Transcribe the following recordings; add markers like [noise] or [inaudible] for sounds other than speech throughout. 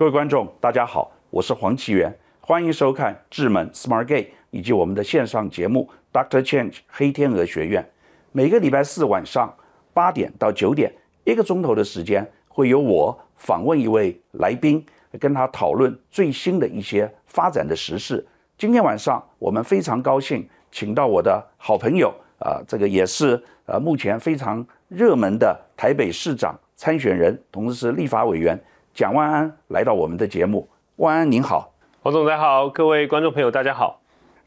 各位观众，大家好，我是黄奇源，欢迎收看智门 Smart Gate 以及我们的线上节目 Doctor Change 黑天鹅学院。每个礼拜四晚上八点到九点，一个钟头的时间，会由我访问一位来宾，跟他讨论最新的一些发展的时事。今天晚上我们非常高兴，请到我的好朋友，啊，这个也是呃目前非常热门的台北市长参选人，同时是立法委员。蒋万安来到我们的节目，万安您好，王总裁好，各位观众朋友大家好，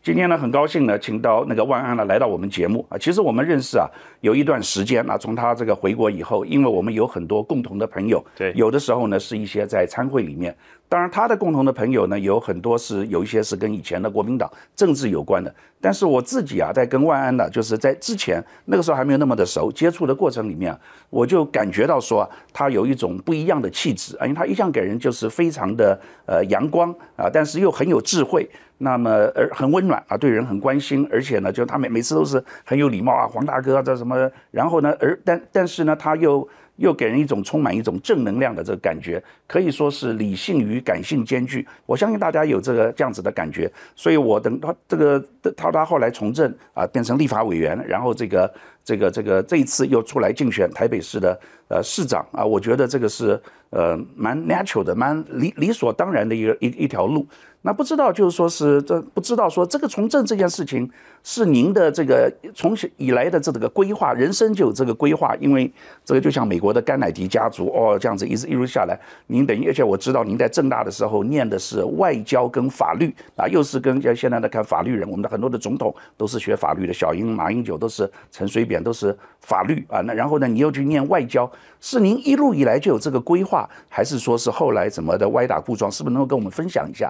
今天呢很高兴呢，请到那个万安呢来到我们节目啊，其实我们认识啊有一段时间，那从他这个回国以后，因为我们有很多共同的朋友，对，有的时候呢是一些在参会里面。当然，他的共同的朋友呢，有很多是有一些是跟以前的国民党政治有关的。但是我自己啊，在跟万安的，就是在之前那个时候还没有那么的熟，接触的过程里面，我就感觉到说，他有一种不一样的气质啊，因为他一向给人就是非常的呃阳光啊，但是又很有智慧，那么而很温暖啊，对人很关心，而且呢，就他每每次都是很有礼貌啊，黄大哥啊，这什么，然后呢，而但但是呢，他又。又给人一种充满一种正能量的这个感觉，可以说是理性与感性兼具。我相信大家有这个这样子的感觉，所以我等他这个他他后来从政啊，变成立法委员，然后这个这个这个这一次又出来竞选台北市的呃市长啊，我觉得这个是呃蛮 natural 的，蛮理理所当然的一个一一条路。那不知道，就是说是这不知道说这个从政这件事情是您的这个从小以来的这个规划，人生就有这个规划，因为这个就像美国的甘乃迪家族哦这样子一直一直下来，您等于而且我知道您在政大的时候念的是外交跟法律啊，又是跟像现在的看法律人，我们的很多的总统都是学法律的，小英、马英九都是陈水扁都是法律啊，那然后呢，你又去念外交，是您一路以来就有这个规划，还是说是后来怎么的歪打误撞，是不是能够跟我们分享一下？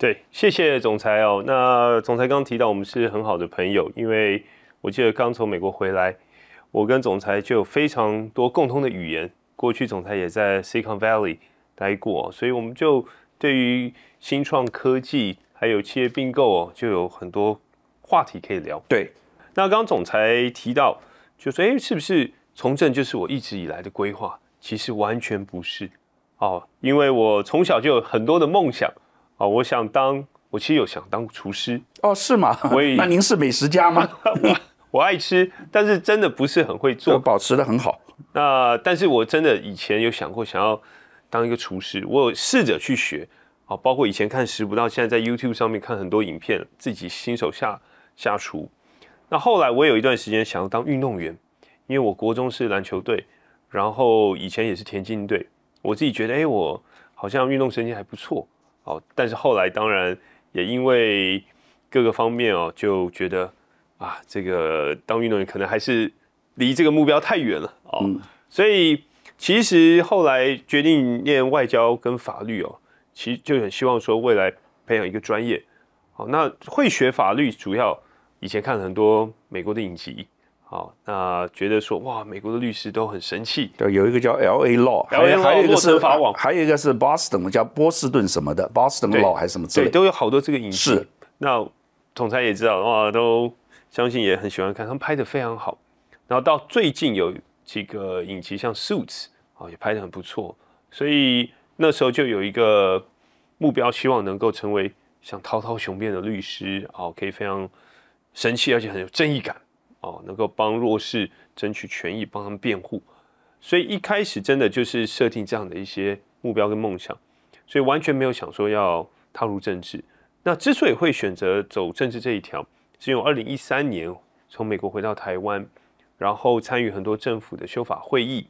对，谢谢总裁哦。那总裁刚刚提到，我们是很好的朋友，因为我记得刚从美国回来，我跟总裁就有非常多共通的语言。过去总裁也在 Silicon Valley 待过，所以我们就对于新创科技还有企业并购哦，就有很多话题可以聊。对，那刚刚总裁提到，就说哎，是不是从政就是我一直以来的规划？其实完全不是哦，因为我从小就有很多的梦想。啊，我想当我其实有想当厨师哦，是吗？[laughs] 那您是美食家吗？[laughs] 我爱吃，但是真的不是很会做，保持的很好。那但是我真的以前有想过想要当一个厨师，我有试着去学。啊，包括以前看食不到现在在 YouTube 上面看很多影片，自己新手下下厨。那后来我有一段时间想要当运动员，因为我国中是篮球队，然后以前也是田径队，我自己觉得哎，我好像运动神经还不错。但是后来当然也因为各个方面哦，就觉得啊，这个当运动员可能还是离这个目标太远了哦，所以其实后来决定念外交跟法律哦，其实就很希望说未来培养一个专业。好，那会学法律主要以前看了很多美国的影集。好，那觉得说哇，美国的律师都很神气。对，有一个叫 L A Law，还有一个是 Boston，叫波士顿什么的，Boston Law 还是什么之类。对，都有好多这个影。视。那总裁也知道哇，都相信也很喜欢看，他们拍的非常好。然后到最近有几个影集，像 Suits，啊，也拍的很不错。所以那时候就有一个目标，希望能够成为像滔滔雄辩的律师，啊，可以非常神奇，而且很有正义感。哦，能够帮弱势争取权益，帮他们辩护，所以一开始真的就是设定这样的一些目标跟梦想，所以完全没有想说要踏入政治。那之所以会选择走政治这一条，是因为二零一三年从美国回到台湾，然后参与很多政府的修法会议。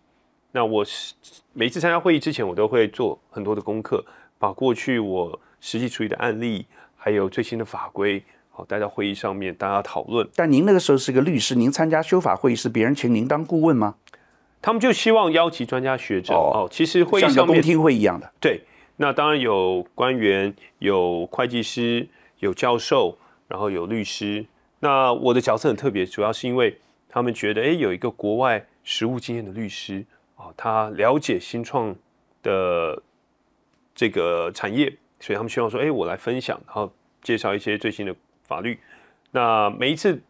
那我是每一次参加会议之前，我都会做很多的功课，把过去我实际处理的案例，还有最新的法规。待在会议上面，大家讨论。但您那个时候是个律师，您参加修法会议是别人请您当顾问吗？他们就希望邀请专家学者哦。其实会议公听会一样的。对，那当然有官员、有会计师、有教授，然后有律师。那我的角色很特别，主要是因为他们觉得，哎，有一个国外实务经验的律师啊，他了解新创的这个产业，所以他们希望说，哎，我来分享，然后介绍一些最新的。法律，那每一次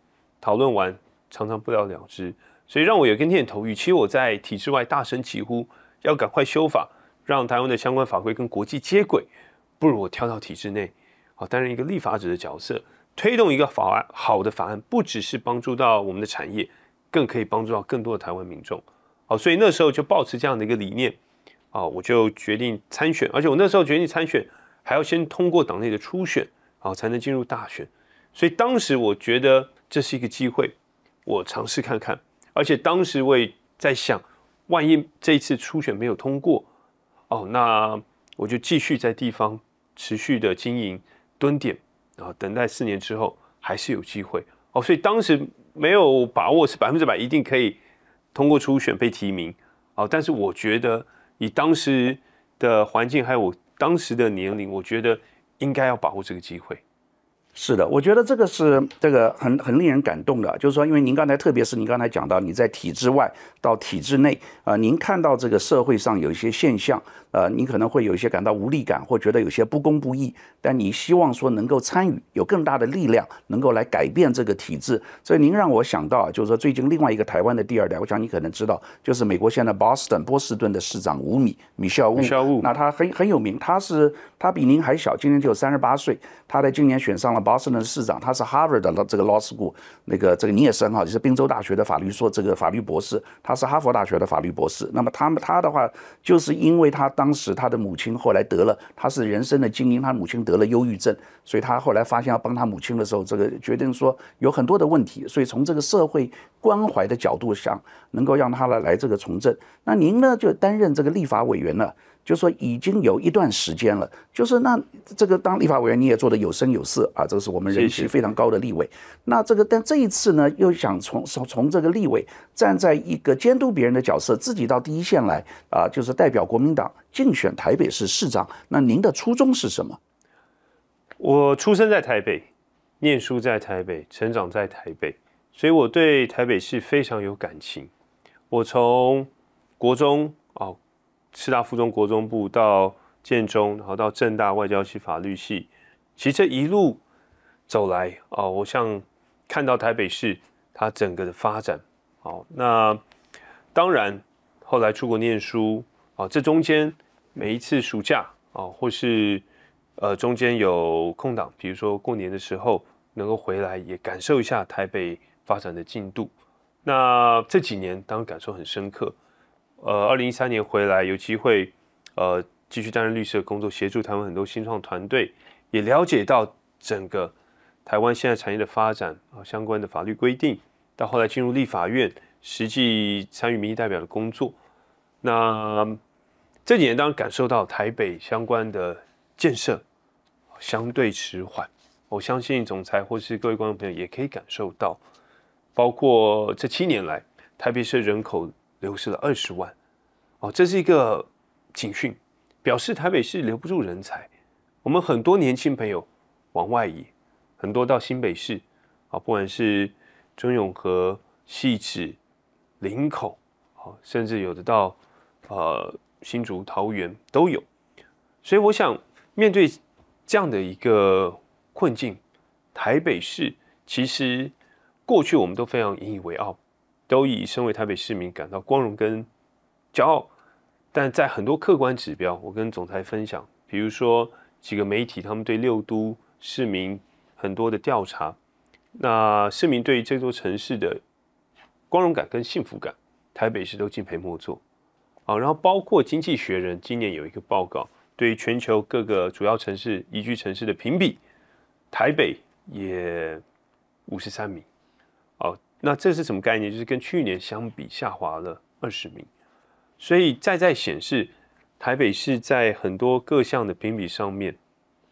讨论完，常常不了了之，所以让我有跟念头。与其我在体制外大声疾呼，要赶快修法，让台湾的相关法规跟国际接轨，不如我跳到体制内，好担任一个立法者的角色，推动一个法案，好的法案，不只是帮助到我们的产业，更可以帮助到更多的台湾民众。好，所以那时候就抱持这样的一个理念，啊，我就决定参选，而且我那时候决定参选，还要先通过党内的初选，好才能进入大选。所以当时我觉得这是一个机会，我尝试看看，而且当时我也在想，万一这一次初选没有通过，哦，那我就继续在地方持续的经营蹲点，然后等待四年之后还是有机会哦。所以当时没有把握是百分之百一定可以通过初选被提名哦，但是我觉得以当时的环境还有当时的年龄，我觉得应该要把握这个机会。是的，我觉得这个是这个很很令人感动的。就是说，因为您刚才，特别是您刚才讲到，你在体制外到体制内，啊，您看到这个社会上有一些现象，呃，你可能会有一些感到无力感，或觉得有些不公不义，但你希望说能够参与，有更大的力量能够来改变这个体制。所以您让我想到，就是说最近另外一个台湾的第二代，我想你可能知道，就是美国现在 Boston 波士顿的市长吴米米肖务，那他很很有名，他是他比您还小，今年只有三十八岁，他在今年选上了。波士顿市长，他是 Harvard 的这个 law school 那个这个，你也是很好，就是宾州大学的法律硕，这个法律博士，他是哈佛大学的法律博士。那么他们他的话，就是因为他当时他的母亲后来得了，他是人生的精英，他母亲得了忧郁症，所以他后来发现要帮他母亲的时候，这个决定说有很多的问题，所以从这个社会关怀的角度上，能够让他来来这个从政。那您呢，就担任这个立法委员呢？就说已经有一段时间了，就是那这个当立法委员，你也做的有声有色啊，这个是我们人气非常高的立委。那这个，但这一次呢，又想从从这个立委站在一个监督别人的角色，自己到第一线来啊，就是代表国民党竞选台北市市长。那您的初衷是什么？我出生在台北，念书在台北，成长在台北，所以我对台北市非常有感情。我从国中啊。师大附中国中部到建中，然后到正大外交系、法律系，其实这一路走来啊，我像看到台北市它整个的发展。好，那当然后来出国念书啊，这中间每一次暑假啊，或是呃中间有空档，比如说过年的时候能够回来，也感受一下台北发展的进度。那这几年当然感受很深刻。呃，二零一三年回来有机会，呃，继续担任律师的工作，协助台湾很多新创团队，也了解到整个台湾现在产业的发展啊相关的法律规定。到后来进入立法院，实际参与民意代表的工作。那这几年当然感受到台北相关的建设相对迟缓，我相信总裁或是各位观众朋友也可以感受到，包括这七年来台北市人口。流失了二十万，哦，这是一个警讯，表示台北市留不住人才。我们很多年轻朋友往外移，很多到新北市，啊，不管是中永和、汐止、林口，啊，甚至有的到呃新竹、桃园都有。所以，我想面对这样的一个困境，台北市其实过去我们都非常引以为傲。都以身为台北市民感到光荣跟骄傲，但在很多客观指标，我跟总裁分享，比如说几个媒体他们对六都市民很多的调查，那市民对于这座城市的光荣感跟幸福感，台北市都敬佩莫作。啊。然后包括《经济学人》今年有一个报告，对于全球各个主要城市宜居城市的评比，台北也五十三名。那这是什么概念？就是跟去年相比下滑了二十名，所以再在显示台北市在很多各项的评比上面，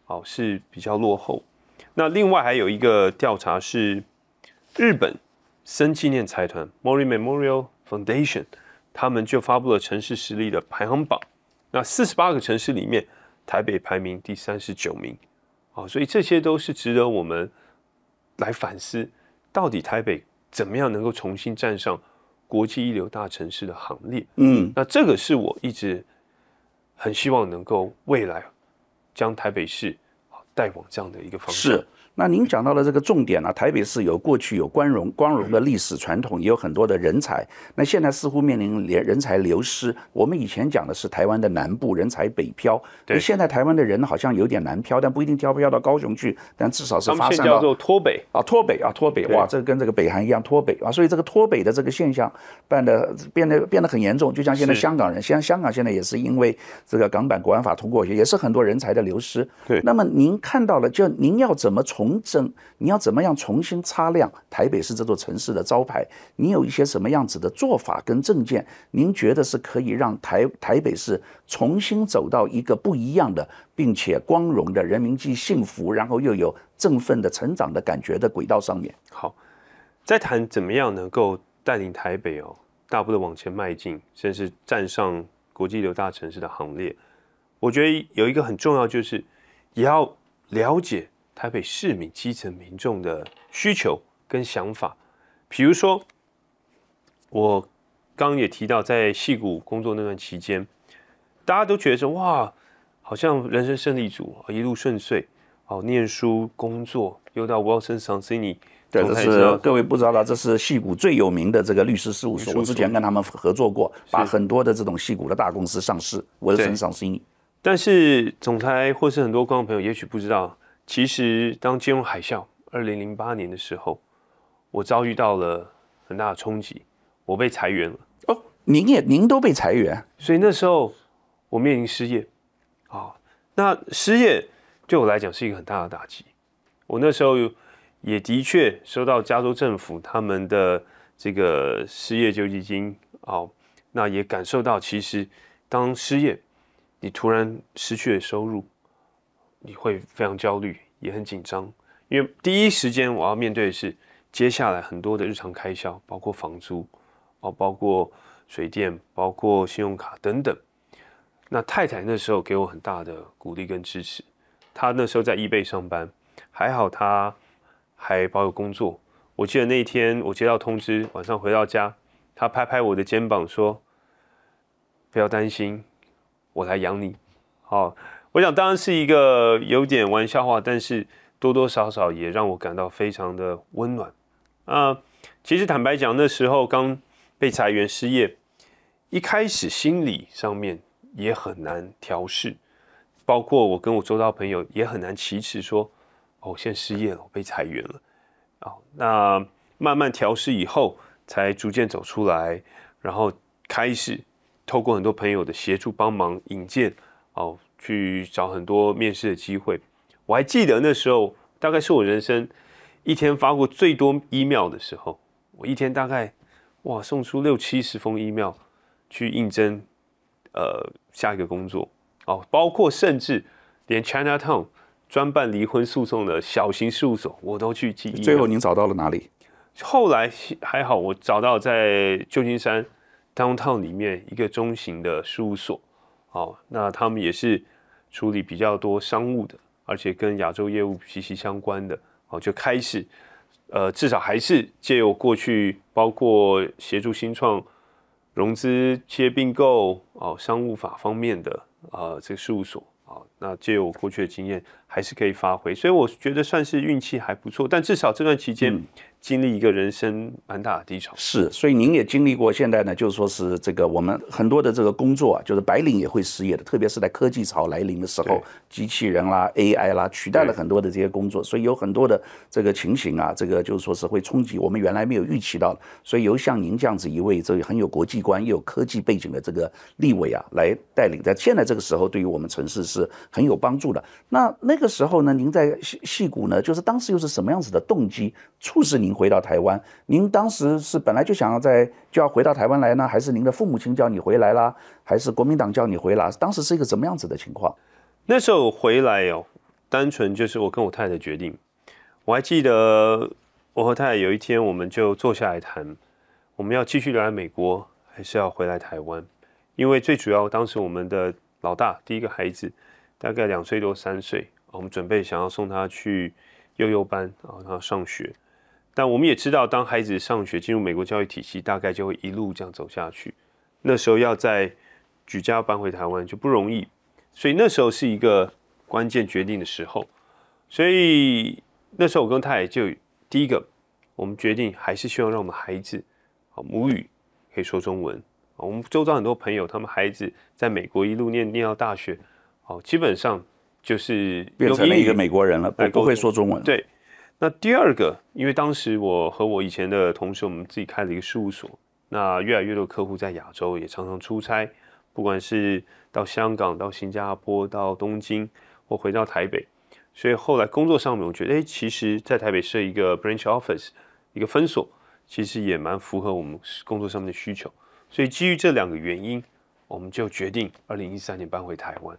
哦是比较落后。那另外还有一个调查是日本生纪念财团 （Mori Memorial Foundation） 他们就发布了城市实力的排行榜。那四十八个城市里面，台北排名第三十九名，哦，所以这些都是值得我们来反思，到底台北。怎么样能够重新站上国际一流大城市的行列？嗯，那这个是我一直很希望能够未来将台北市好带往这样的一个方向。那您讲到的这个重点呢？台北市有过去有光荣光荣的历史传统，也有很多的人才。那现在似乎面临人人才流失。我们以前讲的是台湾的南部人才北漂，对。现在台湾的人好像有点南漂，但不一定漂漂到高雄去，但至少是发散到。他叫做脱北啊，脱北啊，脱北哇！这个跟这个北韩一样脱北啊，所以这个脱北的这个现象变得变得变得很严重。就像现在香港人，现香港现在也是因为这个港版国安法通过，也是很多人才的流失。对。那么您看到了，就您要怎么从？您正，你要怎么样重新擦亮台北市这座城市的招牌？你有一些什么样子的做法跟证件？您觉得是可以让台台北市重新走到一个不一样的，并且光荣的人民既幸福，然后又有振奋的成长的感觉的轨道上面？好，在谈怎么样能够带领台北哦，大步的往前迈进，甚至站上国际流大城市的行列。我觉得有一个很重要，就是也要了解。台北市民、基层民众的需求跟想法，比如说，我刚刚也提到，在戏谷工作那段期间，大家都觉得说，哇，好像人生胜利组一路顺遂哦，念书、工作，又到 Wilson s 沃森桑森尼。对，这是各位不知道的，这是戏谷最有名的这个律师事务所，我之前跟他们合作过，把很多的这种戏谷的大公司上市，沃森桑森尼。但是，总裁或是很多观众朋友也许不知道。其实，当金融海啸二零零八年的时候，我遭遇到了很大的冲击，我被裁员了。哦，您也，您都被裁员，所以那时候我面临失业，啊，那失业对我来讲是一个很大的打击。我那时候也的确收到加州政府他们的这个失业救济金，哦，那也感受到，其实当失业，你突然失去了收入。你会非常焦虑，也很紧张，因为第一时间我要面对的是接下来很多的日常开销，包括房租，哦，包括水电，包括信用卡等等。那太太那时候给我很大的鼓励跟支持，她那时候在易贝上班，还好她还保有工作。我记得那一天我接到通知，晚上回到家，她拍拍我的肩膀说：“不要担心，我来养你。”好。我想当然是一个有点玩笑话，但是多多少少也让我感到非常的温暖。啊，其实坦白讲，那时候刚被裁员失业，一开始心理上面也很难调试，包括我跟我周遭朋友也很难启齿说：“哦，现在失业了，我被裁员了。”哦，那慢慢调试以后，才逐渐走出来，然后开始透过很多朋友的协助帮忙引荐，哦。去找很多面试的机会。我还记得那时候，大概是我人生一天发过最多 email 的时候。我一天大概哇，送出六七十封 email 去应征，呃，下一个工作哦，包括甚至连 China Town 专办离婚诉讼的小型事务所，我都去寄最后您找到了哪里？后来还好，我找到在旧金山 d o w n Town 里面一个中型的事务所。哦，那他们也是处理比较多商务的，而且跟亚洲业务息息相关的，哦，就开始，呃，至少还是借由过去包括协助新创融资、企业并购，哦，商务法方面的啊这个事务所，啊，那借由我过去的经验，还是可以发挥，所以我觉得算是运气还不错，但至少这段期间。经历一个人生蛮大的低潮，是，所以您也经历过。现在呢，就是说是这个我们很多的这个工作，啊，就是白领也会失业的，特别是在科技潮来临的时候，机器人啦、AI 啦取代了很多的这些工作，所以有很多的这个情形啊，这个就是说是会冲击我们原来没有预期到的。所以由像您这样子一位这很有国际观又有科技背景的这个立委啊，来带领，在现在这个时候，对于我们城市是很有帮助的。那那个时候呢，您在戏戏谷呢，就是当时又是什么样子的动机促使你？回到台湾，您当时是本来就想要在就要回到台湾来呢，还是您的父母亲叫你回来啦，还是国民党叫你回来？当时是一个怎么样子的情况？那时候回来哦，单纯就是我跟我太太决定。我还记得我和太太有一天我们就坐下来谈，我们要继续留在美国，还是要回来台湾？因为最主要当时我们的老大第一个孩子大概两岁多三岁，我们准备想要送他去幼幼班然后他上学。但我们也知道，当孩子上学进入美国教育体系，大概就会一路这样走下去。那时候要在举家搬回台湾就不容易，所以那时候是一个关键决定的时候。所以那时候我跟太太就第一个，我们决定还是希望让我们孩子好母语可以说中文。我们周遭很多朋友，他们孩子在美国一路念念到大学，好基本上就是变成了一个美国人了，不不会说中文。对。那第二个，因为当时我和我以前的同学，我们自己开了一个事务所。那越来越多客户在亚洲，也常常出差，不管是到香港、到新加坡、到东京，或回到台北。所以后来工作上面，我觉得，哎，其实在台北设一个 branch office，一个分所，其实也蛮符合我们工作上面的需求。所以基于这两个原因，我们就决定二零一三年搬回台湾。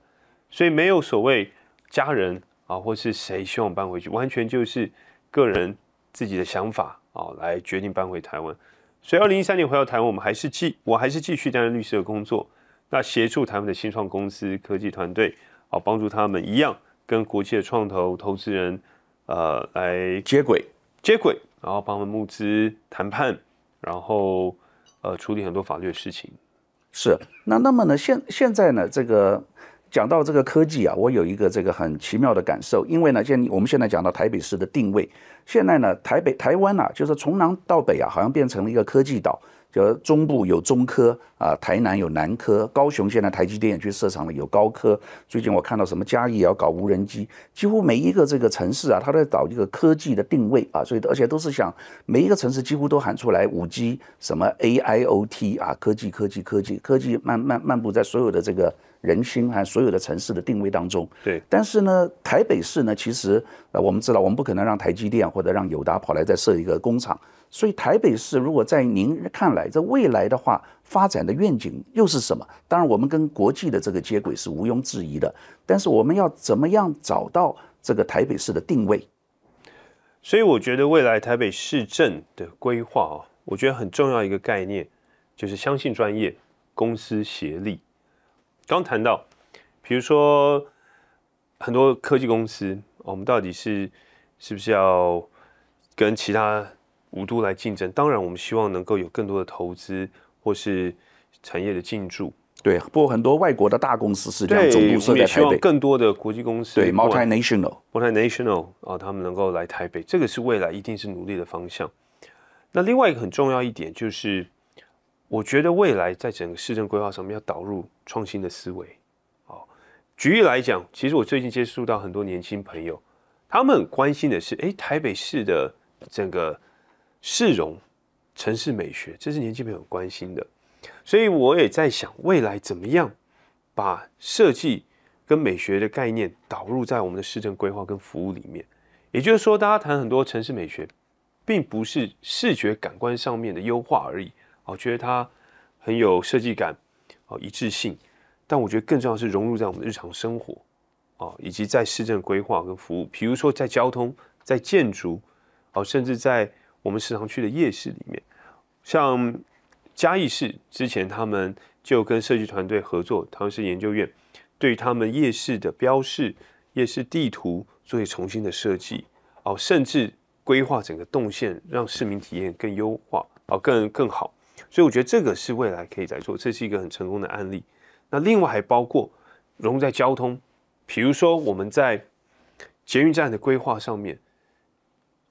所以没有所谓家人啊，或是谁希望搬回去，完全就是。个人自己的想法啊，来决定搬回台湾。所以二零一三年回到台湾，我们还是继，我还是继续担任律师的工作，那协助台湾的新创公司、科技团队，啊，帮助他们一样跟国际的创投投资人，呃，来接轨，接轨，然后帮他们募资、谈判，然后呃处理很多法律的事情。是，那那么呢，现现在呢，这个。讲到这个科技啊，我有一个这个很奇妙的感受，因为呢，现我们现在讲到台北市的定位，现在呢，台北台湾啊，就是从南到北啊，好像变成了一个科技岛，就中部有中科啊，台南有南科，高雄现在台积电也去设厂了，有高科。最近我看到什么嘉义也要搞无人机，几乎每一个这个城市啊，它在搞一个科技的定位啊，所以而且都是想每一个城市几乎都喊出来五 G，什么 AIOT 啊，科技科技科技科技，漫漫漫步在所有的这个。人心和所有的城市的定位当中，对，但是呢，台北市呢，其实呃，我们知道，我们不可能让台积电或者让友达跑来再设一个工厂，所以台北市如果在您看来，在未来的话，发展的愿景又是什么？当然，我们跟国际的这个接轨是毋庸置疑的，但是我们要怎么样找到这个台北市的定位？所以，我觉得未来台北市政的规划啊，我觉得很重要一个概念就是相信专业，公司协力。刚谈到，比如说很多科技公司，我们到底是是不是要跟其他五都来竞争？当然，我们希望能够有更多的投资或是产业的进驻。对，不过很多外国的大公司是这样，总部设在台北，更多的国际公司，对，multinational，multinational 啊，他们能够来台北，这个是未来一定是努力的方向。那另外一个很重要一点就是。我觉得未来在整个市政规划上面要导入创新的思维。哦，举例来讲，其实我最近接触到很多年轻朋友，他们很关心的是，哎，台北市的整个市容、城市美学，这是年轻朋友关心的。所以我也在想，未来怎么样把设计跟美学的概念导入在我们的市政规划跟服务里面。也就是说，大家谈很多城市美学，并不是视觉感官上面的优化而已。我觉得它很有设计感，哦，一致性。但我觉得更重要是融入在我们的日常生活，哦，以及在市政规划跟服务。比如说在交通、在建筑，哦，甚至在我们时常去的夜市里面。像嘉义市之前，他们就跟设计团队合作，湾市研究院，对他们夜市的标示、夜市地图做重新的设计，哦，甚至规划整个动线，让市民体验更优化，哦，更更好。所以我觉得这个是未来可以在做，这是一个很成功的案例。那另外还包括融在交通，比如说我们在捷运站的规划上面，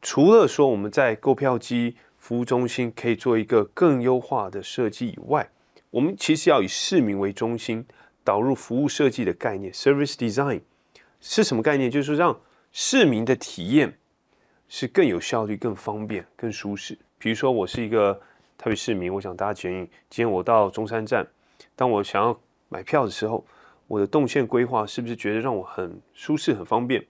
除了说我们在购票机服务中心可以做一个更优化的设计以外，我们其实要以市民为中心，导入服务设计的概念 （service design） 是什么概念？就是让市民的体验是更有效率、更方便、更舒适。比如说我是一个。台北市民，我想大家体验，今天我到中山站，当我想要买票的时候，我的动线规划是不是觉得让我很舒适、很方便？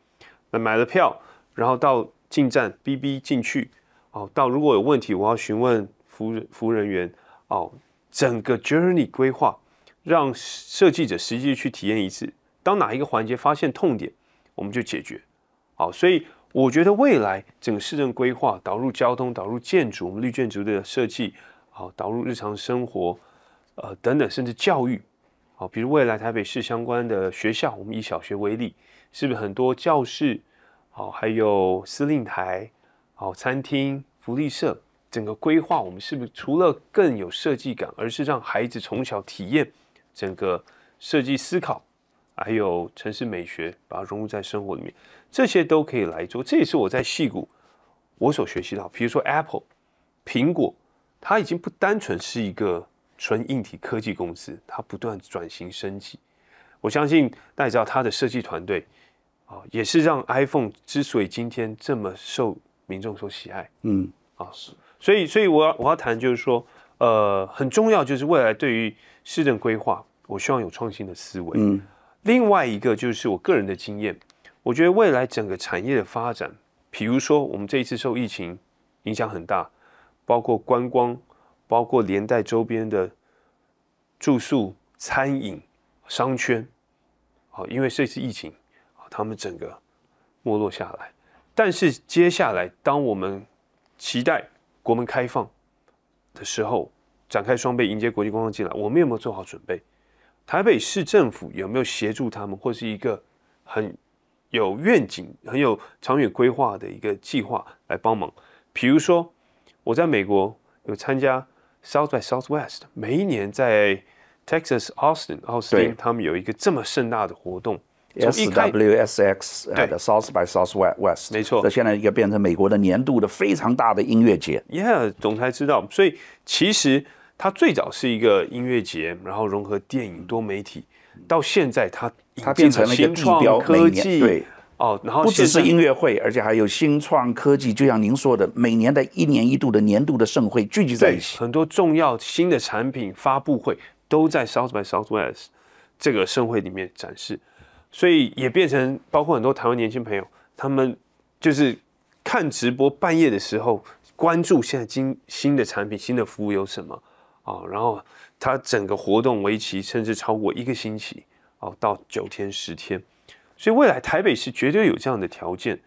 那买了票，然后到进站，B B 进去，哦，到如果有问题，我要询问服务服务人员，哦，整个 journey 规划，让设计者实际去体验一次，当哪一个环节发现痛点，我们就解决。好，所以。我觉得未来整个市政规划导入交通、导入建筑、我们绿建筑的设计，好导入日常生活，呃等等，甚至教育，好比如未来台北市相关的学校，我们以小学为例，是不是很多教室，好还有司令台，好餐厅、福利社，整个规划我们是不是除了更有设计感，而是让孩子从小体验整个设计思考，还有城市美学，把它融入在生活里面。这些都可以来做，这也是我在戏股我所学习到。比如说 Apple 苹果，它已经不单纯是一个纯硬体科技公司，它不断转型升级。我相信大家知道它的设计团队啊，也是让 iPhone 之所以今天这么受民众所喜爱。嗯，啊是。所以，所以我要我要谈就是说，呃，很重要就是未来对于市政规划，我希望有创新的思维。嗯，另外一个就是我个人的经验。我觉得未来整个产业的发展，比如说我们这一次受疫情影响很大，包括观光，包括连带周边的住宿、餐饮、商圈，好，因为这次疫情，他们整个没落下来。但是接下来，当我们期待国门开放的时候，展开双倍迎接国际观光进来，我们有没有做好准备？台北市政府有没有协助他们，或是一个很？有愿景、很有长远规划的一个计划来帮忙。比如说，我在美国有参加 South by Southwest，每一年在 Texas Austin，奥斯汀，他们有一个这么盛大的活动。S W S X，对，South by Southwest，没错。这现在应该变成美国的年度的非常大的音乐节。Yeah，总裁知道，所以其实它最早是一个音乐节，然后融合电影、多媒体。到现在，它它变成了一个地标，科技对哦，然后不只是音乐会，而且还有新创科技，就像您说的，每年的一年一度的年度的盛会聚集在一起，很多重要新的产品发布会都在 South by Southwest 这个盛会里面展示，所以也变成包括很多台湾年轻朋友，他们就是看直播半夜的时候关注现在新新的产品、新的服务有什么哦，然后。它整个活动为期甚至超过一个星期，哦，到九天十天，所以未来台北是绝对有这样的条件，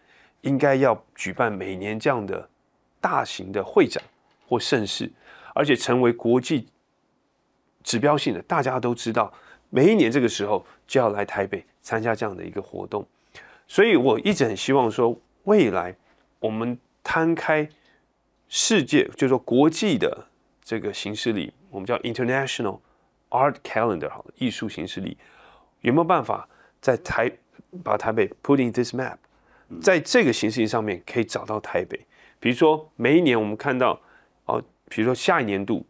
应该要举办每年这样的大型的会展或盛事，而且成为国际指标性的，大家都知道，每一年这个时候就要来台北参加这样的一个活动，所以我一直很希望说，未来我们摊开世界，就说国际的这个形式里。我们叫 International Art Calendar，好，艺术形式里有没有办法在台把台北 put in this map？在这个形式上面可以找到台北。比如说每一年我们看到，哦，比如说下一年度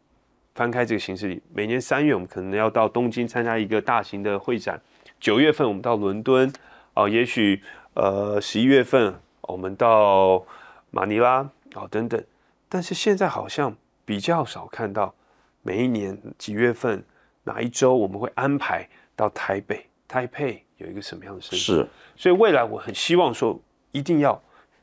翻开这个形式里，每年三月我们可能要到东京参加一个大型的会展，九月份我们到伦敦，哦，也许呃十一月份我们到马尼拉，哦等等。但是现在好像比较少看到。每一年几月份哪一周，我们会安排到台北、台北有一个什么样的生意？是，所以未来我很希望说，一定要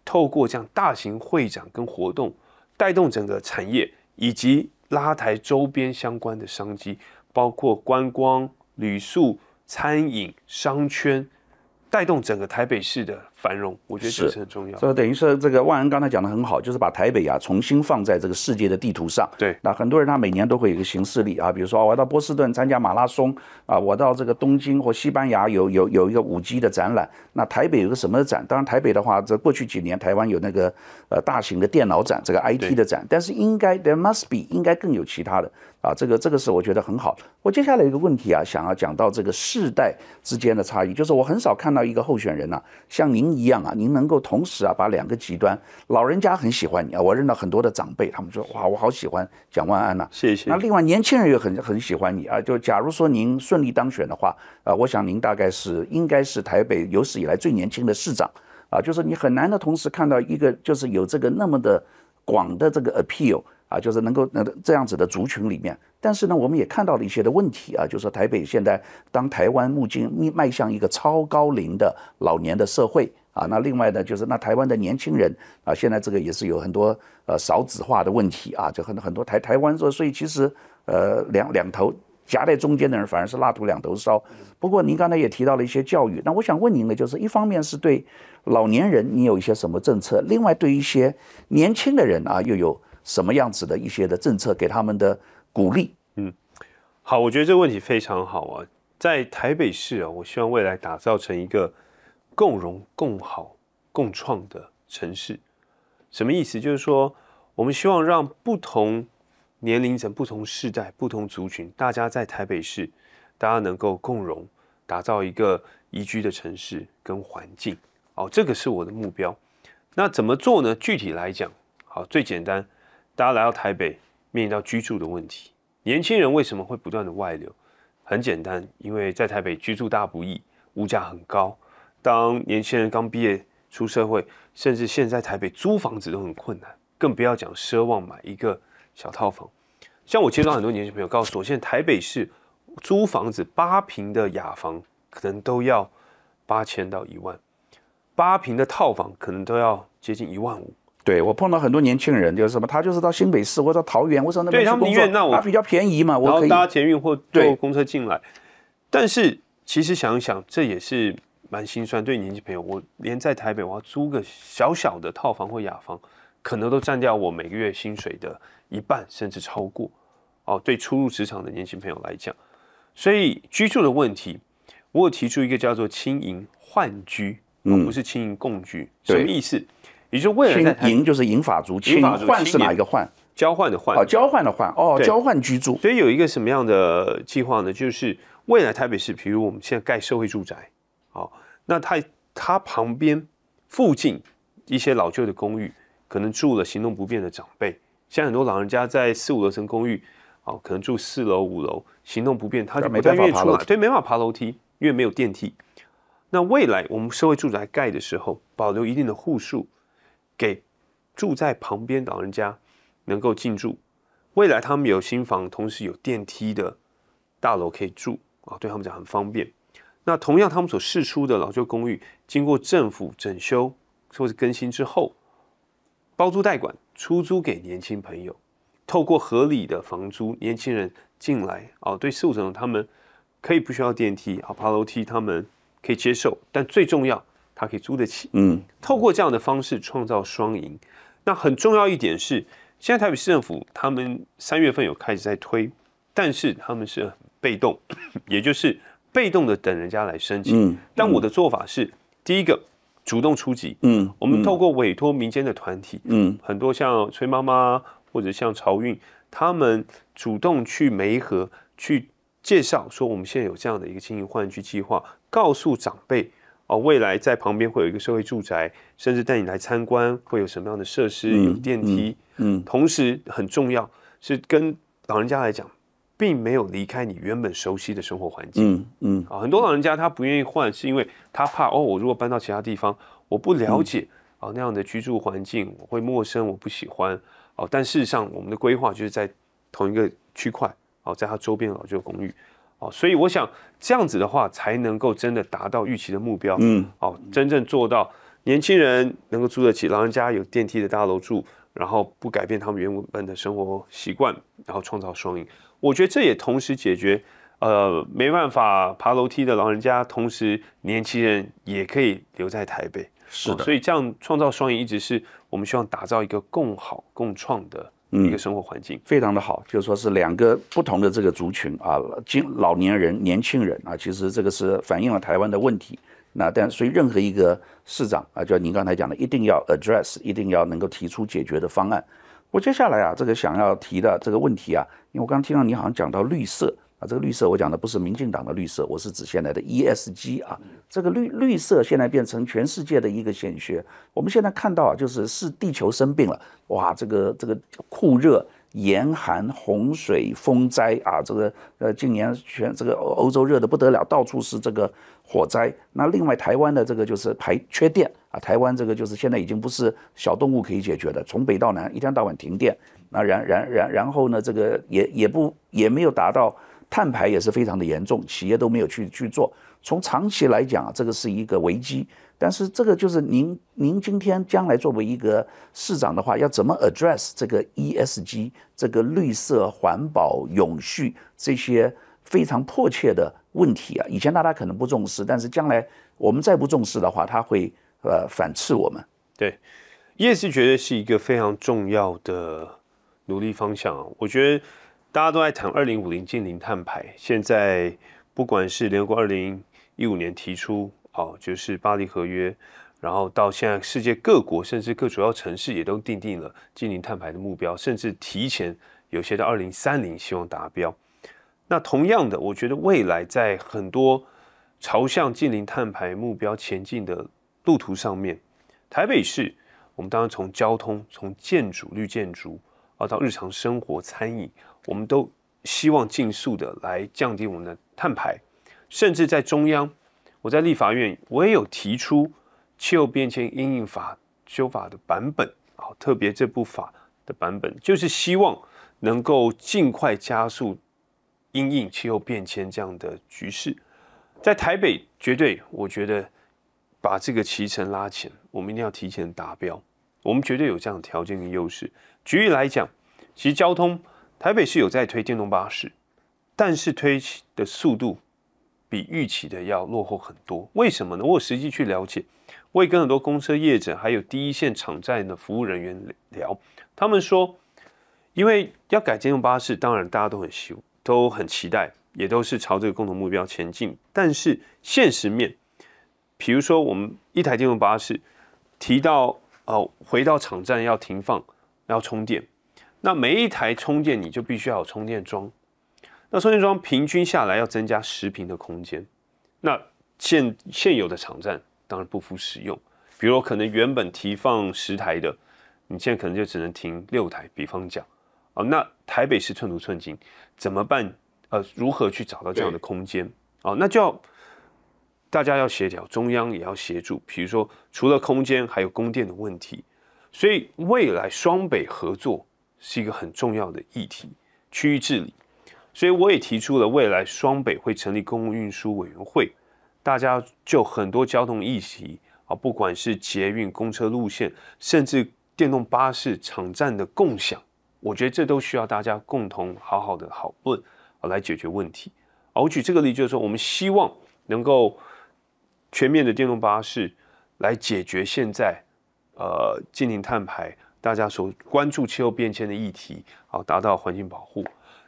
透过这样大型会展跟活动，带动整个产业，以及拉台周边相关的商机，包括观光、旅宿、餐饮、商圈，带动整个台北市的。繁荣，我觉得是很重要。所以等于是这个万恩刚才讲的很好，就是把台北啊重新放在这个世界的地图上。对，那很多人他每年都会有一个行事历啊，比如说我到波士顿参加马拉松啊，我到这个东京或西班牙有有有一个五 G 的展览。那台北有个什么展？当然台北的话，这过去几年台湾有那个呃大型的电脑展，这个 IT 的展。但是应该 there must be 应该更有其他的啊，这个这个是我觉得很好。我接下来一个问题啊，想要讲到这个世代之间的差异，就是我很少看到一个候选人呐，像您。一样啊，您能够同时啊把两个极端，老人家很喜欢你啊，我认了很多的长辈，他们说哇，我好喜欢蒋万安呐，谢谢。那另外年轻人也很很喜欢你啊，就假如说您顺利当选的话啊，我想您大概是应该是台北有史以来最年轻的市长啊，就是你很难的同时看到一个就是有这个那么的广的这个 appeal 啊，就是能够那这样子的族群里面，但是呢，我们也看到了一些的问题啊，就是台北现在当台湾目今迈向一个超高龄的老年的社会。啊，那另外呢，就是那台湾的年轻人啊，现在这个也是有很多呃少子化的问题啊，就很很多台台湾说，所以其实呃两两头夹在中间的人，反而是蜡烛两头烧。不过您刚才也提到了一些教育，那我想问您呢，就是一方面是对老年人，你有一些什么政策？另外对一些年轻的人啊，又有什么样子的一些的政策给他们的鼓励？嗯，好，我觉得这个问题非常好啊，在台北市啊，我希望未来打造成一个。共荣、共好、共创的城市，什么意思？就是说，我们希望让不同年龄层、不同世代、不同族群，大家在台北市，大家能够共荣，打造一个宜居的城市跟环境。哦，这个是我的目标。那怎么做呢？具体来讲，好，最简单，大家来到台北，面临到居住的问题。年轻人为什么会不断的外流？很简单，因为在台北居住大不易，物价很高。当年轻人刚毕业出社会，甚至现在台北租房子都很困难，更不要讲奢望买一个小套房。像我接触很多年轻朋友，告诉我，现在台北市租房子八平的雅房可能都要八千到一万，八平的套房可能都要接近一万五。对，我碰到很多年轻人，就是什么，他就是到新北市或者到桃园，或什那边工作？他们宁愿那我，然以搭捷运或坐公车进来。但是其实想一想，这也是。蛮心酸，对年轻朋友，我连在台北，我要租个小小的套房或雅房，可能都占掉我每个月薪水的一半甚至超过。哦，对初入职场的年轻朋友来讲，所以居住的问题，我有提出一个叫做轻盈换居，嗯，不是轻盈共居，什么意思？也就未来的盈就是轻法租，轻换是哪一个换？交换的换啊，交换的换哦，交换居住。所以有一个什么样的计划呢？就是未来台北市，比如我们现在盖社会住宅。好，那他他旁边附近一些老旧的公寓，可能住了行动不便的长辈，像很多老人家在四五楼层公寓，哦，可能住四楼五楼，行动不便，他就没办法爬楼，对，没办法爬楼梯，因为没有电梯。那未来我们社会住宅盖的时候，保留一定的户数，给住在旁边老人家能够进驻。未来他们有新房，同时有电梯的大楼可以住，啊，对他们讲很方便。那同样，他们所示出的老旧公寓，经过政府整修或者是更新之后，包租代管出租给年轻朋友，透过合理的房租，年轻人进来哦，对事物来他们可以不需要电梯啊，爬楼梯他们可以接受，但最重要，他可以租得起。嗯，透过这样的方式创造双赢。那很重要一点是，现在台北市政府他们三月份有开始在推，但是他们是被动，[coughs] 也就是。被动的等人家来申请，但我的做法是第一个主动出击。嗯，我们透过委托民间的团体，嗯，很多像崔妈妈或者像曹运，他们主动去媒合，去介绍说我们现在有这样的一个经营换居计划，告诉长辈哦，未来在旁边会有一个社会住宅，甚至带你来参观会有什么样的设施，有电梯。嗯，同时很重要是跟老人家来讲。并没有离开你原本熟悉的生活环境。嗯嗯啊，很多老人家他不愿意换，是因为他怕哦，我如果搬到其他地方，我不了解啊那样的居住环境，我会陌生，我不喜欢。哦，但事实上我们的规划就是在同一个区块，哦，在他周边老旧公寓哦，所以我想这样子的话，才能够真的达到预期的目标。嗯哦，真正做到年轻人能够住得起，老人家有电梯的大楼住，然后不改变他们原本的生活习惯，然后创造双赢。我觉得这也同时解决，呃，没办法爬楼梯的老人家，同时年轻人也可以留在台北，是的，所以这样创造双赢，一直是我们希望打造一个共好共创的一个生活环境，非常的好。就是说是两个不同的这个族群啊，金老年人、年轻人啊，其实这个是反映了台湾的问题。那但所以任何一个市长啊，就像您刚才讲的，一定要 address，一定要能够提出解决的方案。我接下来啊，这个想要提的这个问题啊。因为我刚刚听到你好像讲到绿色啊，这个绿色我讲的不是民进党的绿色，我是指现在的 ESG 啊，这个绿绿色现在变成全世界的一个显学。我们现在看到啊，就是是地球生病了，哇，这个这个酷热、严寒、洪水、风灾啊，这个呃，近年全这个欧欧洲热的不得了，到处是这个火灾。那另外台湾的这个就是排缺电啊，台湾这个就是现在已经不是小动物可以解决的，从北到南一天到晚停电。那然然然然后呢？这个也也不也没有达到碳排也是非常的严重，企业都没有去去做。从长期来讲，这个是一个危机。但是这个就是您您今天将来作为一个市长的话，要怎么 address 这个 E S G 这个绿色环保永续这些非常迫切的问题啊？以前大家可能不重视，但是将来我们再不重视的话，它会呃反刺我们。对，E S G 绝对是一个非常重要的。努力方向啊，我觉得大家都在谈二零五零近零碳排。现在不管是联合国二零一五年提出啊，就是巴黎合约，然后到现在世界各国甚至各主要城市也都定定了近零碳排的目标，甚至提前有些到二零三零希望达标。那同样的，我觉得未来在很多朝向近零碳排目标前进的路途上面，台北市我们当然从交通、从建筑、绿建筑。好到日常生活餐饮，我们都希望尽速的来降低我们的碳排，甚至在中央，我在立法院我也有提出气候变迁应应法修法的版本啊，特别这部法的版本就是希望能够尽快加速因应气候变迁这样的局势，在台北绝对我觉得把这个骑橙拉前，我们一定要提前达标，我们绝对有这样的条件跟优势。局域来讲，其实交通台北是有在推电动巴士，但是推的速度比预期的要落后很多。为什么呢？我实际去了解，我也跟很多公车业者还有第一线场站的服务人员聊，他们说，因为要改电动巴士，当然大家都很希都很期待，也都是朝这个共同目标前进。但是现实面，比如说我们一台电动巴士提到哦，回到场站要停放。要充电，那每一台充电你就必须要有充电桩，那充电桩平均下来要增加十平的空间，那现现有的场站当然不敷使用，比如可能原本提放十台的，你现在可能就只能停六台。比方讲，啊，那台北市寸土寸金，怎么办？呃，如何去找到这样的空间？哦，那就要大家要协调，中央也要协助，比如说除了空间，还有供电的问题。所以未来双北合作是一个很重要的议题，区域治理。所以我也提出了未来双北会成立公共运输委员会，大家就很多交通议题啊，不管是捷运、公车路线，甚至电动巴士场站的共享，我觉得这都需要大家共同好好的讨论啊来解决问题。啊，我举这个例就是说，我们希望能够全面的电动巴士来解决现在。呃，进行碳排，大家所关注气候变迁的议题，啊，达到环境保护。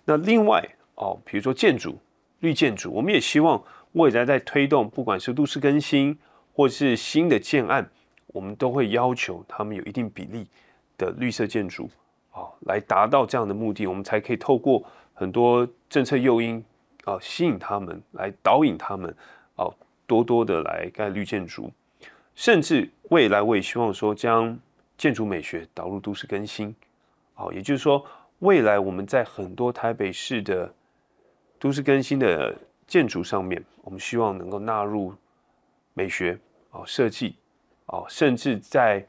那另外哦，比如说建筑绿建筑，我们也希望未来在推动，不管是都市更新或是新的建案，我们都会要求他们有一定比例的绿色建筑，啊，来达到这样的目的，我们才可以透过很多政策诱因，啊，吸引他们来导引他们，哦，多多的来盖绿建筑。甚至未来我也希望说，将建筑美学导入都市更新，哦，也就是说，未来我们在很多台北市的都市更新的建筑上面，我们希望能够纳入美学哦设计哦，甚至在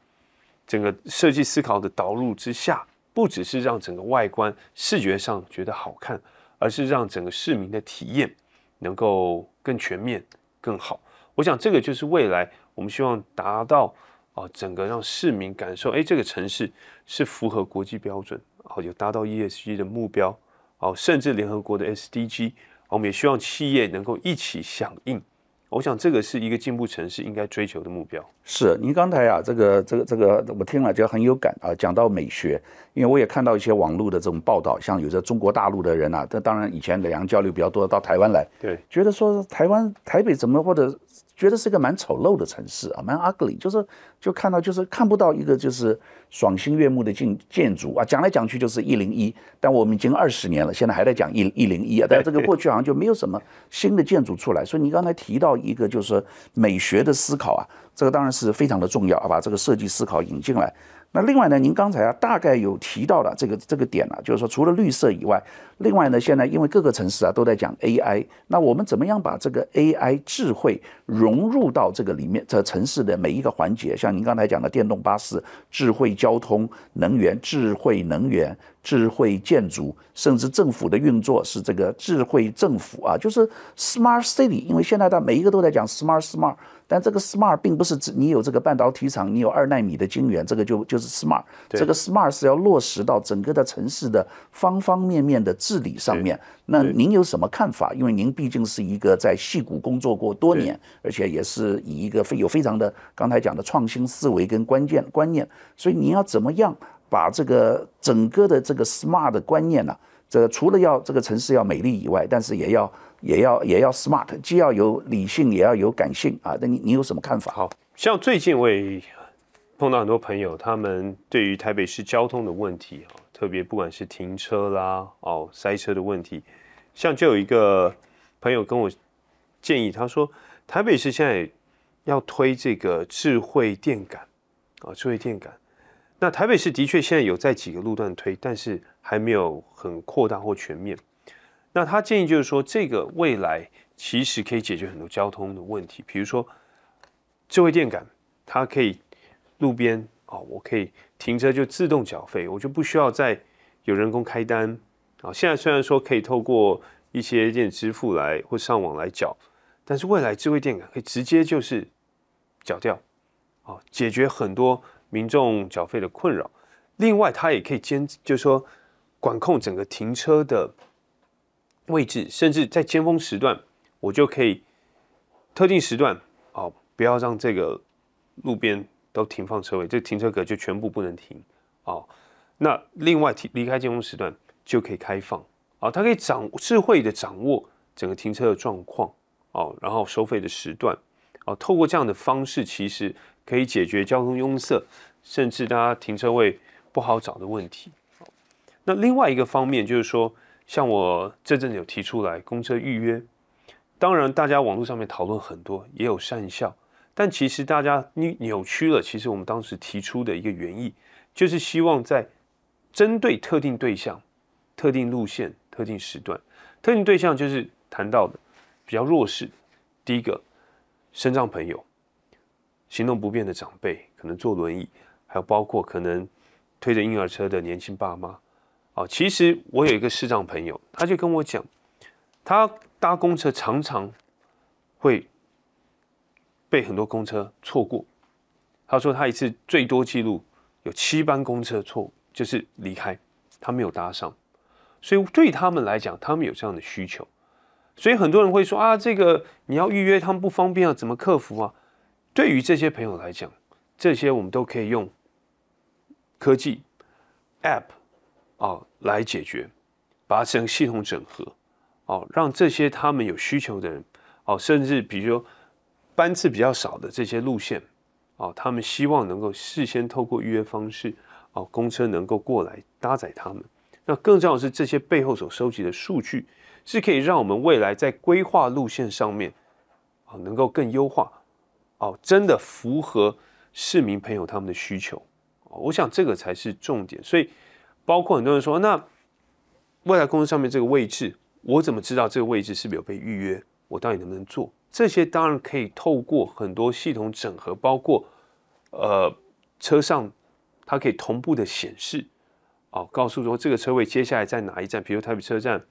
整个设计思考的导入之下，不只是让整个外观视觉上觉得好看，而是让整个市民的体验能够更全面更好。我想这个就是未来。我们希望达到啊，整个让市民感受，哎，这个城市是符合国际标准，哦，有达到 ESG 的目标，哦，甚至联合国的 SDG，我们也希望企业能够一起响应。我想这个是一个进步城市应该追求的目标。是，您刚才啊，这个这个这个，我听了就很有感啊，讲到美学，因为我也看到一些网络的这种报道，像有着中国大陆的人呐，这当然以前两岸交流比较多，到台湾来，对，觉得说台湾台北怎么或者。觉得是一个蛮丑陋的城市啊，蛮 ugly，就是就看到就是看不到一个就是爽心悦目的建建筑啊，讲来讲去就是一零一，但我们已经二十年了，现在还在讲一一零一啊，但这个过去好像就没有什么新的建筑出来，所以你刚才提到一个就是美学的思考啊，这个当然是非常的重要，啊，把这个设计思考引进来。那另外呢，您刚才啊大概有提到了这个这个点啊，就是说除了绿色以外，另外呢，现在因为各个城市啊都在讲 AI，那我们怎么样把这个 AI 智慧融入到这个里面这城市的每一个环节？像您刚才讲的电动巴士、智慧交通、能源、智慧能源、智慧建筑，甚至政府的运作是这个智慧政府啊，就是 Smart City，因为现在它每一个都在讲 Smart Smart。但这个 smart 并不是指你有这个半导体厂，你有二纳米的晶圆，这个就就是 smart。这个 smart 是要落实到整个的城市的方方面面的治理上面。那您有什么看法？因为您毕竟是一个在戏谷工作过多年，而且也是以一个非有非常的刚才讲的创新思维跟关键观念，所以你要怎么样把这个整个的这个 smart 的观念呢？这个除了要这个城市要美丽以外，但是也要。也要也要 smart，既要有理性，也要有感性啊！那你你有什么看法？好，像最近我也碰到很多朋友，他们对于台北市交通的问题啊，特别不管是停车啦、哦塞车的问题，像就有一个朋友跟我建议，他说台北市现在要推这个智慧电感啊，智慧电感。那台北市的确现在有在几个路段推，但是还没有很扩大或全面。那他建议就是说，这个未来其实可以解决很多交通的问题，比如说智慧电感，它可以路边啊，我可以停车就自动缴费，我就不需要再有人工开单啊。现在虽然说可以透过一些电子支付来或上网来缴，但是未来智慧电感可以直接就是缴掉啊，解决很多民众缴费的困扰。另外，它也可以兼就是说管控整个停车的。位置，甚至在尖峰时段，我就可以特定时段哦，不要让这个路边都停放车位，这停车格就全部不能停哦。那另外离开尖峰时段就可以开放啊，它可以掌智慧的掌握整个停车的状况哦，然后收费的时段哦，透过这样的方式，其实可以解决交通拥塞，甚至大家停车位不好找的问题。那另外一个方面就是说。像我这阵子有提出来公车预约，当然大家网络上面讨论很多，也有善效，但其实大家扭扭曲了。其实我们当时提出的一个原意，就是希望在针对特定对象、特定路线、特定时段、特定对象，就是谈到的比较弱势，第一个身障朋友、行动不便的长辈，可能坐轮椅，还有包括可能推着婴儿车的年轻爸妈。哦，其实我有一个视障朋友，他就跟我讲，他搭公车常常会被很多公车错过。他说他一次最多记录有七班公车错，就是离开他没有搭上。所以对他们来讲，他们有这样的需求，所以很多人会说啊，这个你要预约他们不方便啊，怎么克服啊？对于这些朋友来讲，这些我们都可以用科技 App。哦，来解决，把整个系统整合，哦，让这些他们有需求的人，哦，甚至比如说班次比较少的这些路线，哦，他们希望能够事先透过预约方式，哦，公车能够过来搭载他们。那更重要的是这些背后所收集的数据，是可以让我们未来在规划路线上面，哦，能够更优化，哦，真的符合市民朋友他们的需求。我想这个才是重点，所以。包括很多人说，那未来公司上面这个位置，我怎么知道这个位置是不是有被预约？我到底能不能坐？这些当然可以透过很多系统整合，包括呃车上它可以同步的显示，哦，告诉说这个车位接下来在哪一站，比如台北车站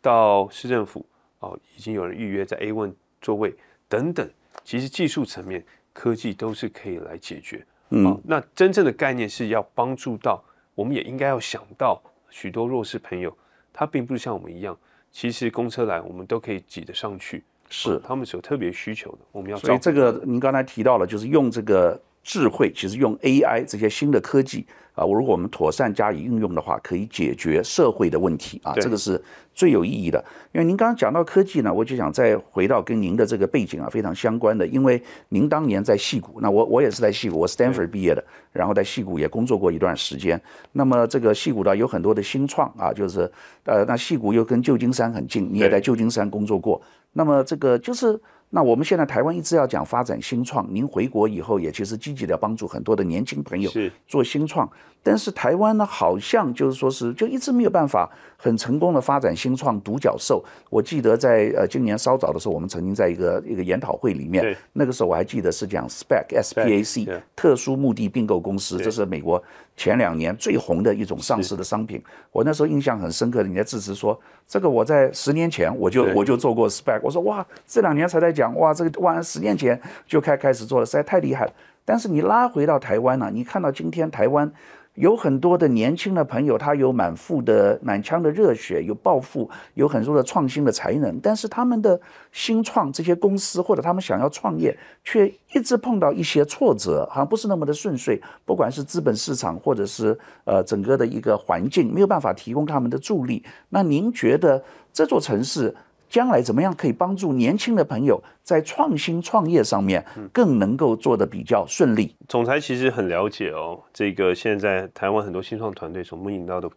到市政府哦，已经有人预约在 A 问座位等等。其实技术层面科技都是可以来解决。嗯，那真正的概念是要帮助到。我们也应该要想到许多弱势朋友，他并不是像我们一样，其实公车来我们都可以挤得上去，是他们是有特别需求的，我们要所以这个您刚才提到了，就是用这个。智慧其实用 AI 这些新的科技啊，如果我们妥善加以运用的话，可以解决社会的问题啊，这个是最有意义的。因为您刚刚讲到科技呢，我就想再回到跟您的这个背景啊非常相关的。因为您当年在戏谷，那我我也是在戏谷，我 Stanford 毕业，的，然后在戏谷也工作过一段时间。那么这个戏谷呢有很多的新创啊，就是呃，那戏谷又跟旧金山很近，你也在旧金山工作过，那么这个就是。那我们现在台湾一直要讲发展新创，您回国以后也其实积极的帮助很多的年轻朋友做新创，但是台湾呢，好像就是说是就一直没有办法很成功的发展新创独角兽。我记得在呃今年稍早的时候，我们曾经在一个一个研讨会里面，那个时候我还记得是讲 SPAC，特殊目的并购公司，这是美国。前两年最红的一种上市的商品，我那时候印象很深刻。你在致辞说这个，我在十年前我就我就做过 spec，我说哇，这两年才在讲哇，这个万十年前就开开始做了，实在太厉害了。但是你拉回到台湾呢，你看到今天台湾。有很多的年轻的朋友，他有满腹的、满腔的热血，有抱负，有很多的创新的才能，但是他们的新创这些公司或者他们想要创业，却一直碰到一些挫折，好像不是那么的顺遂。不管是资本市场，或者是呃整个的一个环境，没有办法提供他们的助力。那您觉得这座城市？将来怎么样可以帮助年轻的朋友在创新创业上面更能够做得比较顺利？总裁其实很了解哦，这个现在台湾很多新创团队所面临到的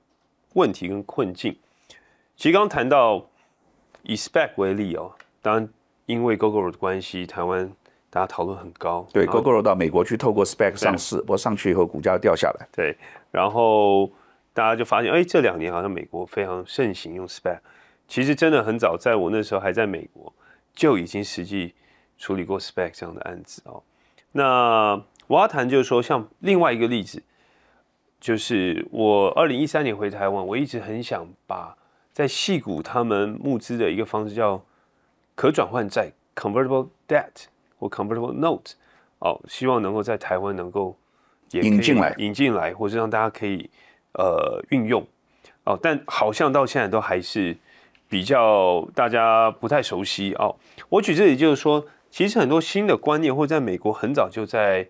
问题跟困境。其实刚谈到以 Spec 为例哦，当因为 Google 的关系，台湾大家讨论很高。对，Google 到美国去透过 Spec 上市，不过上去以后股价掉下来。对，然后大家就发现，哎，这两年好像美国非常盛行用 Spec。其实真的很早，在我那时候还在美国，就已经实际处理过 spec 这样的案子哦。那我要谈就是说，像另外一个例子，就是我二零一三年回台湾，我一直很想把在戏谷他们募资的一个方式叫可转换债 （convertible debt） 或 convertible note） 哦，希望能够在台湾能够引进来，引进来，或是让大家可以呃运用哦。但好像到现在都还是。比较大家不太熟悉哦，我举这，也就是说，其实很多新的观念或在美国很早就在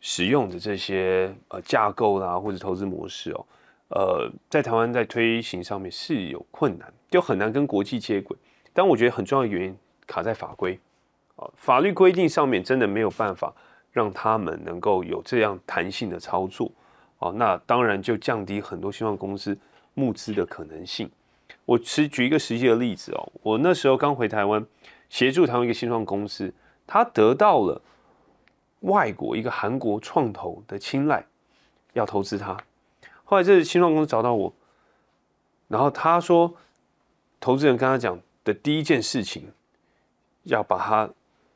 使用的这些呃架构啦，或者投资模式哦，呃，在台湾在推行上面是有困难，就很难跟国际接轨。但我觉得很重要的原因卡在法规哦，法律规定上面真的没有办法让他们能够有这样弹性的操作哦，那当然就降低很多希望公司募资的可能性。我只举一个实际的例子哦，我那时候刚回台湾，协助台湾一个新创公司，他得到了外国一个韩国创投的青睐，要投资他。后来这新创公司找到我，然后他说，投资人跟他讲的第一件事情，要把他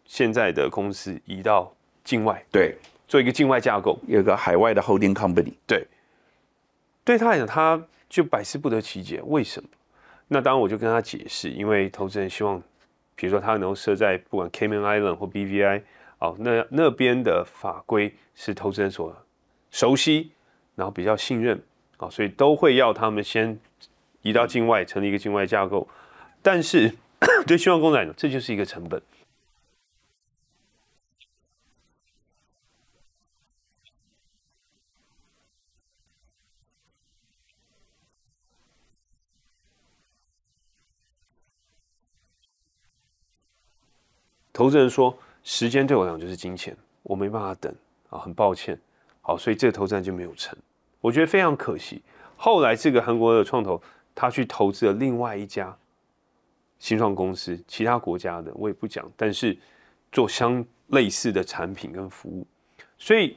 现在的公司移到境外，对，做一个境外架构，有个海外的 holding company。对，对他来讲，他就百思不得其解，为什么？那当然，我就跟他解释，因为投资人希望，比如说他能够设在不管 Cayman Island 或 BVI，哦，那那边的法规是投资人所熟悉，然后比较信任，啊，所以都会要他们先移到境外，成立一个境外架构。但是 [coughs] 对希望公来讲，这就是一个成本。投资人说：“时间对我来讲就是金钱，我没办法等啊，很抱歉。”好，所以这个投资人就没有成，我觉得非常可惜。后来这个韩国的创投他去投资了另外一家新创公司，其他国家的我也不讲，但是做相类似的产品跟服务。所以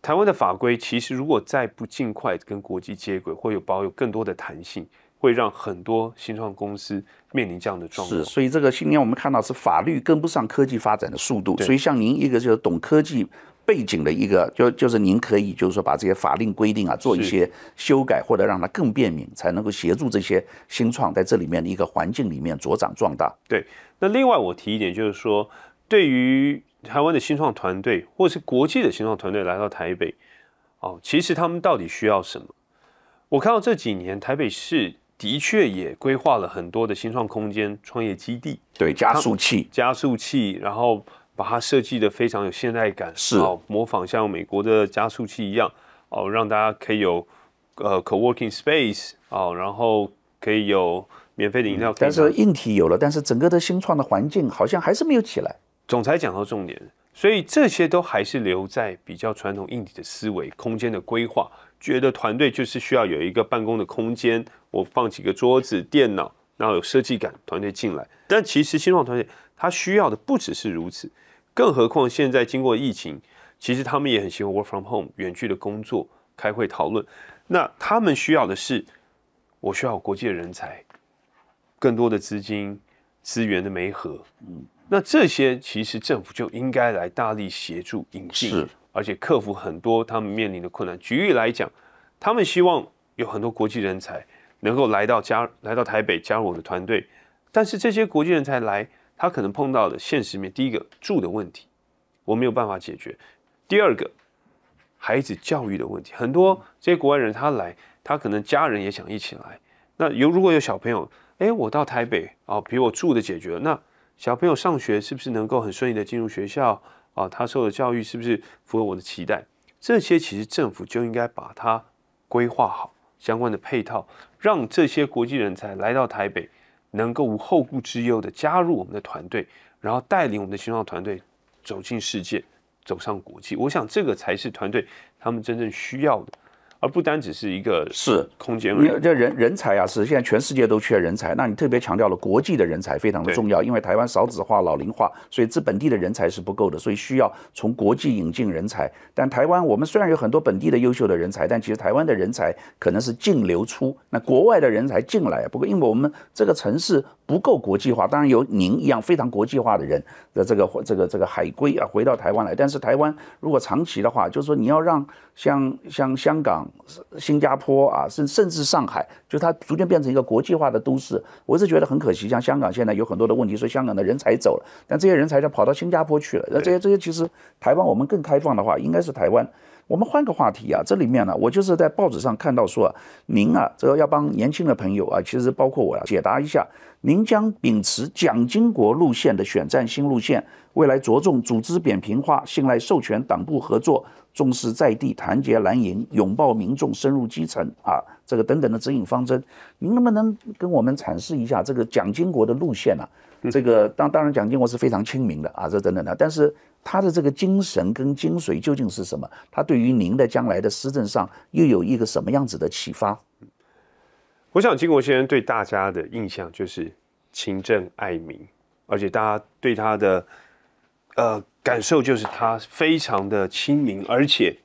台湾的法规其实如果再不尽快跟国际接轨，会有保有更多的弹性。会让很多新创公司面临这样的状况，是，所以这个去年我们看到是法律跟不上科技发展的速度，所以像您一个就是懂科技背景的一个，就就是您可以就是说把这些法令规定啊做一些修改或者让它更便民，才能够协助这些新创在这里面的一个环境里面茁长壮大。对，那另外我提一点就是说，对于台湾的新创团队或是国际的新创团队来到台北，哦，其实他们到底需要什么？我看到这几年台北市。的确也规划了很多的新创空间、创业基地，对加速器、加速器，然后把它设计的非常有现代感，是哦，模仿像美国的加速器一样，哦，让大家可以有呃 co-working space，哦，然后可以有免费的饮料，但是硬体有了，但是整个的新创的环境好像还是没有起来。总裁讲到重点，所以这些都还是留在比较传统硬体的思维、空间的规划。觉得团队就是需要有一个办公的空间，我放几个桌子、电脑，然后有设计感，团队进来。但其实新创团队他需要的不只是如此，更何况现在经过疫情，其实他们也很喜欢 work from home 远距的工作开会讨论。那他们需要的是，我需要国际人才，更多的资金、资源的媒合。嗯，那这些其实政府就应该来大力协助引进。是。而且克服很多他们面临的困难。举例来讲，他们希望有很多国际人才能够来到加来到台北加入我的团队。但是这些国际人才来，他可能碰到的现实面，第一个住的问题，我没有办法解决；第二个孩子教育的问题，很多这些国外人他来，他可能家人也想一起来。那有如果有小朋友，哎，我到台北啊，比我住的解决了，那小朋友上学是不是能够很顺利的进入学校？啊，他受的教育是不是符合我的期待？这些其实政府就应该把它规划好，相关的配套，让这些国际人才来到台北，能够无后顾之忧的加入我们的团队，然后带领我们的新创团队走进世界，走上国际。我想这个才是团队他们真正需要的。而不单只是一个是空间，因为这人人才啊，是现在全世界都缺人才。那你特别强调了国际的人才非常的重要，因为台湾少子化、老龄化，所以这本地的人才是不够的，所以需要从国际引进人才。但台湾我们虽然有很多本地的优秀的人才，但其实台湾的人才可能是净流出，那国外的人才进来不过因为我们这个城市不够国际化。当然有您一样非常国际化的人的这个这个这个海归啊，回到台湾来。但是台湾如果长期的话，就是说你要让像像香港。新加坡啊，甚甚至上海，就它逐渐变成一个国际化的都市。我是觉得很可惜，像香港现在有很多的问题，说香港的人才走了，但这些人才就跑到新加坡去了。那这些这些其实台湾，我们更开放的话，应该是台湾。我们换个话题啊，这里面呢，我就是在报纸上看到说，您啊，这个要帮年轻的朋友啊，其实包括我，要解答一下，您将秉持蒋经国路线的选战新路线。未来着重组织扁平化，信赖授权，党部合作，重视在地团结蓝营，拥抱民众，深入基层啊，这个等等的指引方针，您能不能跟我们阐释一下这个蒋经国的路线呢？这个当当然，蒋经国是非常亲民的啊，这等等的，但是他的这个精神跟精髓究竟是什么？他对于您的将来的施政上又有一个什么样子的启发？我想，经国先生对大家的印象就是勤政爱民，而且大家对他的。呃，感受就是他非常的亲民，而且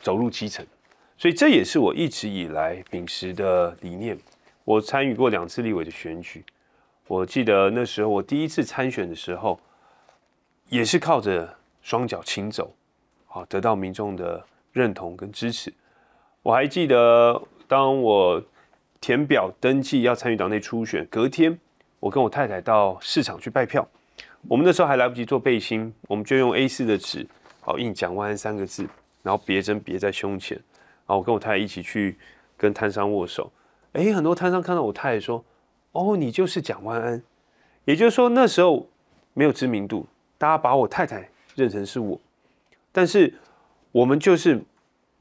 走入基层，所以这也是我一直以来秉持的理念。我参与过两次立委的选举，我记得那时候我第一次参选的时候，也是靠着双脚轻走，好得到民众的认同跟支持。我还记得当我填表登记要参与党内初选，隔天我跟我太太到市场去拜票。我们那时候还来不及做背心，我们就用 A4 的纸，好印“蒋万安”三个字，然后别针别在胸前。然后我跟我太太一起去跟摊商握手。哎，很多摊商看到我太太说：“哦，你就是蒋万安。”也就是说那时候没有知名度，大家把我太太认成是我。但是我们就是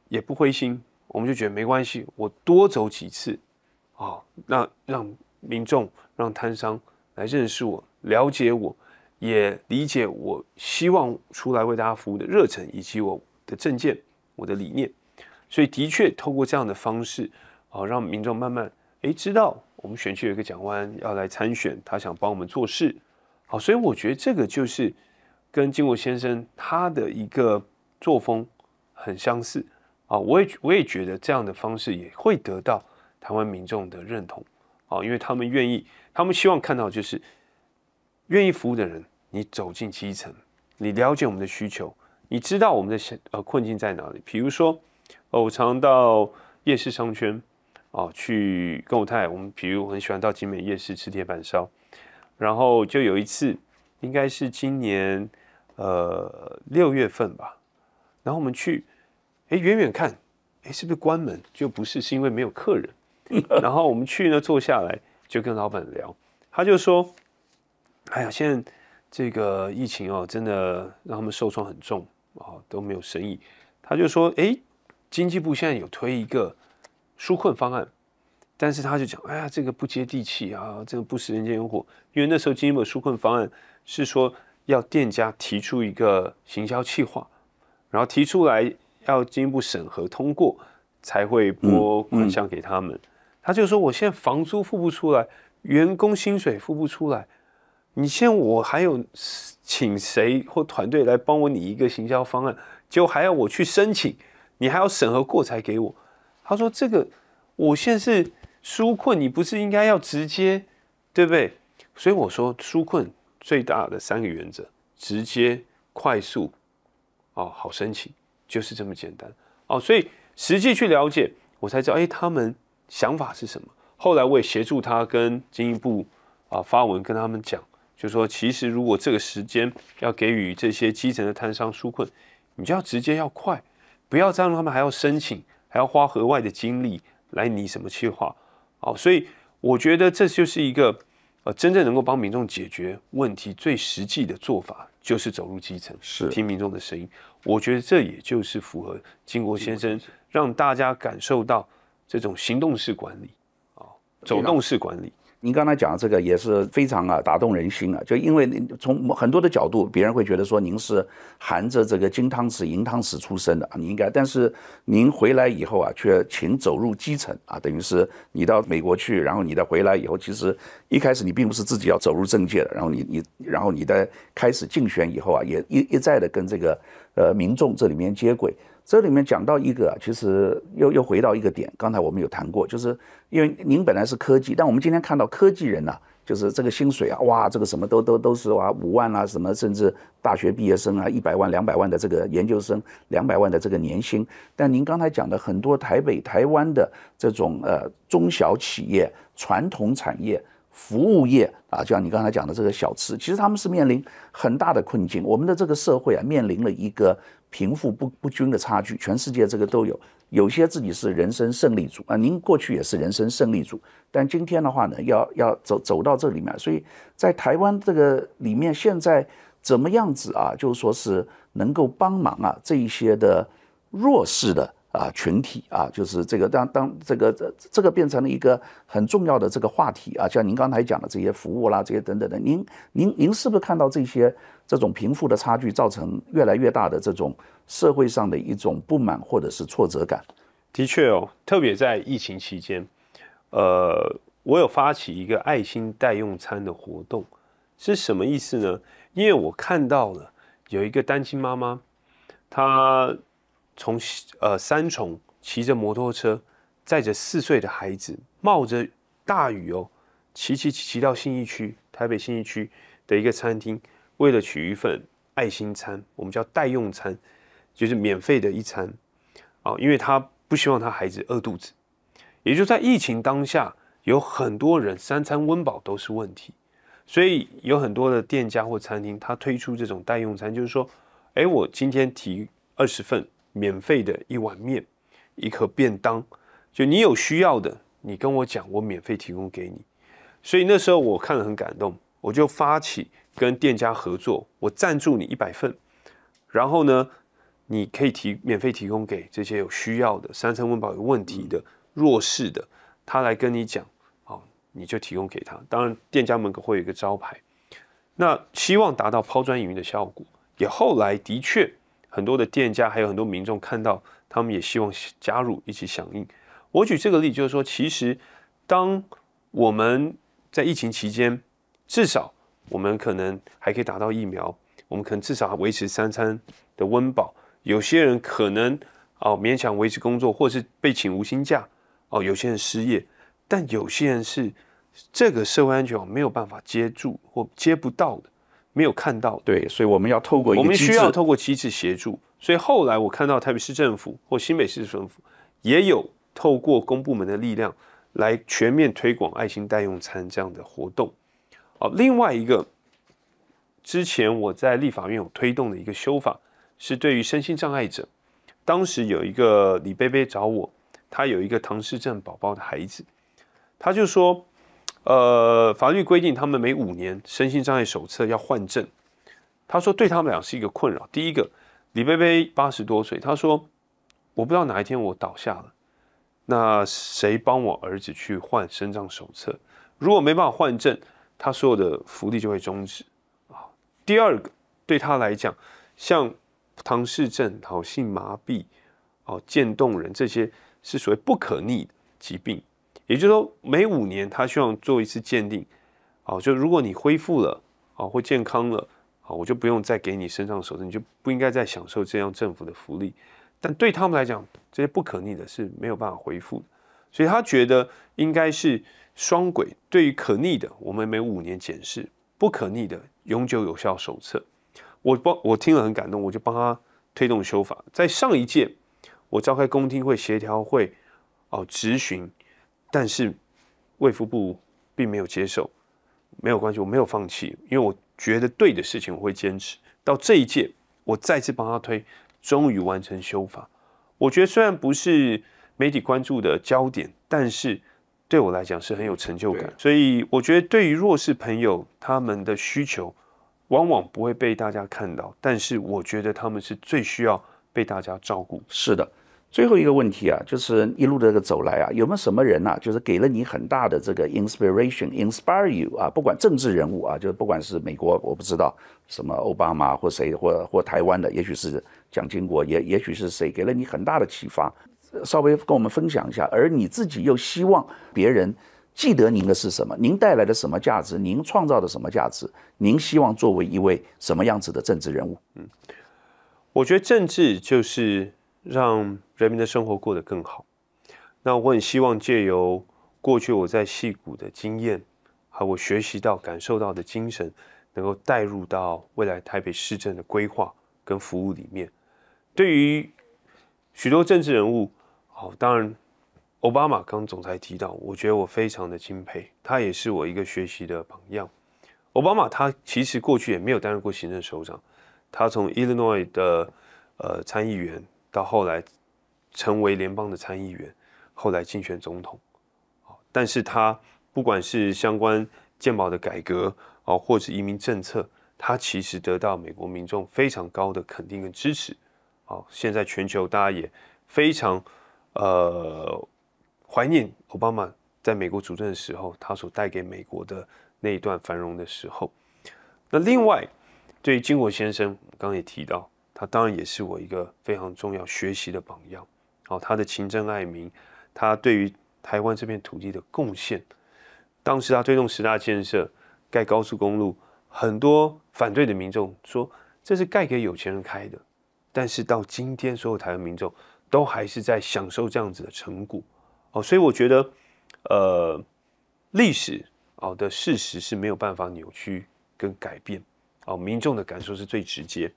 也不灰心，我们就觉得没关系，我多走几次，啊，让让民众、让摊商来认识我、了解我。也理解我希望出来为大家服务的热忱，以及我的政见、我的理念，所以的确透过这样的方式，好让民众慢慢诶知道我们选区有一个蒋湾要来参选，他想帮我们做事。好，所以我觉得这个就是跟金国先生他的一个作风很相似啊。我也我也觉得这样的方式也会得到台湾民众的认同啊，因为他们愿意，他们希望看到就是愿意服务的人。你走进基层，你了解我们的需求，你知道我们的呃困境在哪里？比如说，我常到夜市商圈哦，去购泰。我们比如很喜欢到集美夜市吃铁板烧，然后就有一次，应该是今年呃六月份吧，然后我们去，哎，远远看，哎，是不是关门？就不是，是因为没有客人。然后我们去呢，坐下来就跟老板聊，他就说，哎呀，现在。这个疫情哦，真的让他们受创很重啊，都没有生意。他就说：“哎，经济部现在有推一个纾困方案，但是他就讲：‘哎呀，这个不接地气啊，这个不食人间烟火。’因为那时候经济部纾困方案是说，要店家提出一个行销计划，然后提出来要进一步审核通过，才会拨款项给他们。他就说：‘我现在房租付不出来，员工薪水付不出来。’你现我还有请谁或团队来帮我拟一个行销方案，结果还要我去申请，你还要审核过才给我。他说这个我现在是纾困，你不是应该要直接，对不对？所以我说纾困最大的三个原则：直接、快速、啊好申请，就是这么简单哦。所以实际去了解，我才知道哎他们想法是什么。后来我也协助他跟经营部啊发文跟他们讲。就说，其实如果这个时间要给予这些基层的摊商纾困，你就要直接要快，不要让他们还要申请，还要花额外的精力来拟什么策划。好，所以我觉得这就是一个呃，真正能够帮民众解决问题最实际的做法，就是走入基层，是听民众的声音。我觉得这也就是符合金国先生让大家感受到这种行动式管理啊，走动式管理。您刚才讲这个也是非常啊打动人心啊，就因为从很多的角度，别人会觉得说您是含着这个金汤匙、银汤匙出生的，你应该。但是您回来以后啊，却请走入基层啊，等于是你到美国去，然后你再回来以后，其实一开始你并不是自己要走入政界的，然后你你然后你在开始竞选以后啊，也一一再的跟这个呃民众这里面接轨。这里面讲到一个，其实又又回到一个点。刚才我们有谈过，就是因为您本来是科技，但我们今天看到科技人呐，就是这个薪水啊，哇，这个什么都都都是哇，五万啊，什么甚至大学毕业生啊，一百万、两百万的这个研究生，两百万的这个年薪。但您刚才讲的很多台北、台湾的这种呃中小企业、传统产业。服务业啊，就像你刚才讲的这个小吃，其实他们是面临很大的困境。我们的这个社会啊，面临了一个贫富不不均的差距，全世界这个都有。有些自己是人生胜利组啊，您过去也是人生胜利组，但今天的话呢，要要走走到这里面，所以在台湾这个里面，现在怎么样子啊？就是说是能够帮忙啊这一些的弱势的。啊，群体啊，就是这个，当当这个这这个变成了一个很重要的这个话题啊，像您刚才讲的这些服务啦，这些等等的，您您您是不是看到这些这种贫富的差距造成越来越大的这种社会上的一种不满或者是挫折感？的确哦，特别在疫情期间，呃，我有发起一个爱心代用餐的活动，是什么意思呢？因为我看到了有一个单亲妈妈，她。从呃三重骑着摩托车，载着四岁的孩子，冒着大雨哦，骑骑骑骑到信义区台北信义区的一个餐厅，为了取一份爱心餐，我们叫代用餐，就是免费的一餐，啊，因为他不希望他孩子饿肚子，也就在疫情当下，有很多人三餐温饱都是问题，所以有很多的店家或餐厅，他推出这种代用餐，就是说，哎，我今天提二十份。免费的一碗面，一盒便当，就你有需要的，你跟我讲，我免费提供给你。所以那时候我看了很感动，我就发起跟店家合作，我赞助你一百份，然后呢，你可以提免费提供给这些有需要的、三餐温饱有问题的弱势的，他来跟你讲，哦，你就提供给他。当然店家门口会有一个招牌，那希望达到抛砖引玉的效果。也后来的确。很多的店家，还有很多民众看到，他们也希望加入一起响应。我举这个例，就是说，其实当我们在疫情期间，至少我们可能还可以打到疫苗，我们可能至少还维持三餐的温饱。有些人可能哦勉强维持工作，或是被请无薪假哦；有些人失业，但有些人是这个社会安全网没有办法接住或接不到的。没有看到对，所以我们要透过我们需要透过机制协助。所以后来我看到台北市政府或新北市政府也有透过公部门的力量来全面推广爱心代用餐这样的活动。哦，另外一个之前我在立法院有推动的一个修法是对于身心障碍者，当时有一个李贝贝找我，他有一个唐氏症宝宝的孩子，他就说。呃，法律规定他们每五年身心障碍手册要换证。他说对他们俩是一个困扰。第一个，李贝贝八十多岁，他说我不知道哪一天我倒下了，那谁帮我儿子去换身障手册？如果没办法换证，他所有的福利就会终止啊。第二个，对他来讲，像唐氏症、好性麻痹、哦渐冻人这些是所谓不可逆的疾病。也就是说，每五年他希望做一次鉴定，啊，就如果你恢复了，啊，或健康了，啊，我就不用再给你身上的手你就不应该再享受这样政府的福利。但对他们来讲，这些不可逆的是没有办法恢复的，所以他觉得应该是双轨：对于可逆的，我们每五年检视；不可逆的，永久有效手册。我帮，我听了很感动，我就帮他推动修法。在上一届，我召开公听会、协调会，哦，质询。但是卫福部并没有接受，没有关系，我没有放弃，因为我觉得对的事情我会坚持。到这一届，我再次帮他推，终于完成修法。我觉得虽然不是媒体关注的焦点，但是对我来讲是很有成就感。所以我觉得对于弱势朋友，他们的需求往往不会被大家看到，但是我觉得他们是最需要被大家照顾。是的。最后一个问题啊，就是一路的这个走来啊，有没有什么人啊，就是给了你很大的这个 inspiration，inspire you 啊，不管政治人物啊，就是不管是美国，我不知道什么奥巴马或谁或或台湾的，也许是蒋经国，也也许是谁，给了你很大的启发，稍微跟我们分享一下。而你自己又希望别人记得您的是什么？您带来的什么价值？您创造的什么价值？您希望作为一位什么样子的政治人物？嗯，我觉得政治就是。让人民的生活过得更好。那我很希望借由过去我在戏谷的经验和我学习到、感受到的精神，能够带入到未来台北市政的规划跟服务里面。对于许多政治人物，好，当然奥巴马刚总裁提到，我觉得我非常的钦佩，他也是我一个学习的榜样。奥巴马他其实过去也没有担任过行政首长，他从 Illinois 的呃参议员。到后来，成为联邦的参议员，后来竞选总统，但是他不管是相关建保的改革啊，或者移民政策，他其实得到美国民众非常高的肯定跟支持，啊，现在全球大家也非常呃怀念奥巴马在美国主政的时候，他所带给美国的那一段繁荣的时候。那另外，对于金国先生刚刚也提到。当然也是我一个非常重要学习的榜样。哦，他的勤政爱民，他对于台湾这片土地的贡献。当时他推动十大建设，盖高速公路，很多反对的民众说这是盖给有钱人开的。但是到今天，所有台湾民众都还是在享受这样子的成果。哦，所以我觉得，呃，历史哦的事实是没有办法扭曲跟改变。哦，民众的感受是最直接。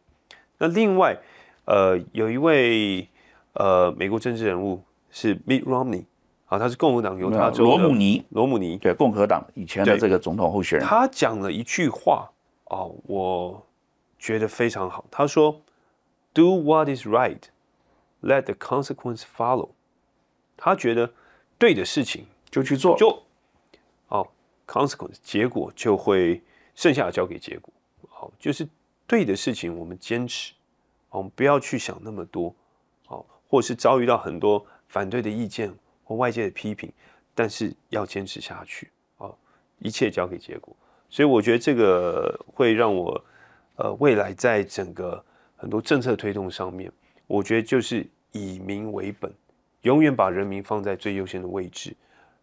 那另外，呃，有一位呃美国政治人物是 Mitt Romney，啊，他是共和党犹他州罗姆尼，罗姆尼对共和党以前的这个总统候选人，他讲了一句话啊，我觉得非常好，他说，Do what is right, let the consequence follow。他觉得对的事情就去做，就哦 c o n s e q u e n c e 结果就会剩下的交给结果，好，就是。对的事情，我们坚持，我们不要去想那么多，好，或是遭遇到很多反对的意见或外界的批评，但是要坚持下去，啊。一切交给结果。所以我觉得这个会让我，呃，未来在整个很多政策推动上面，我觉得就是以民为本，永远把人民放在最优先的位置。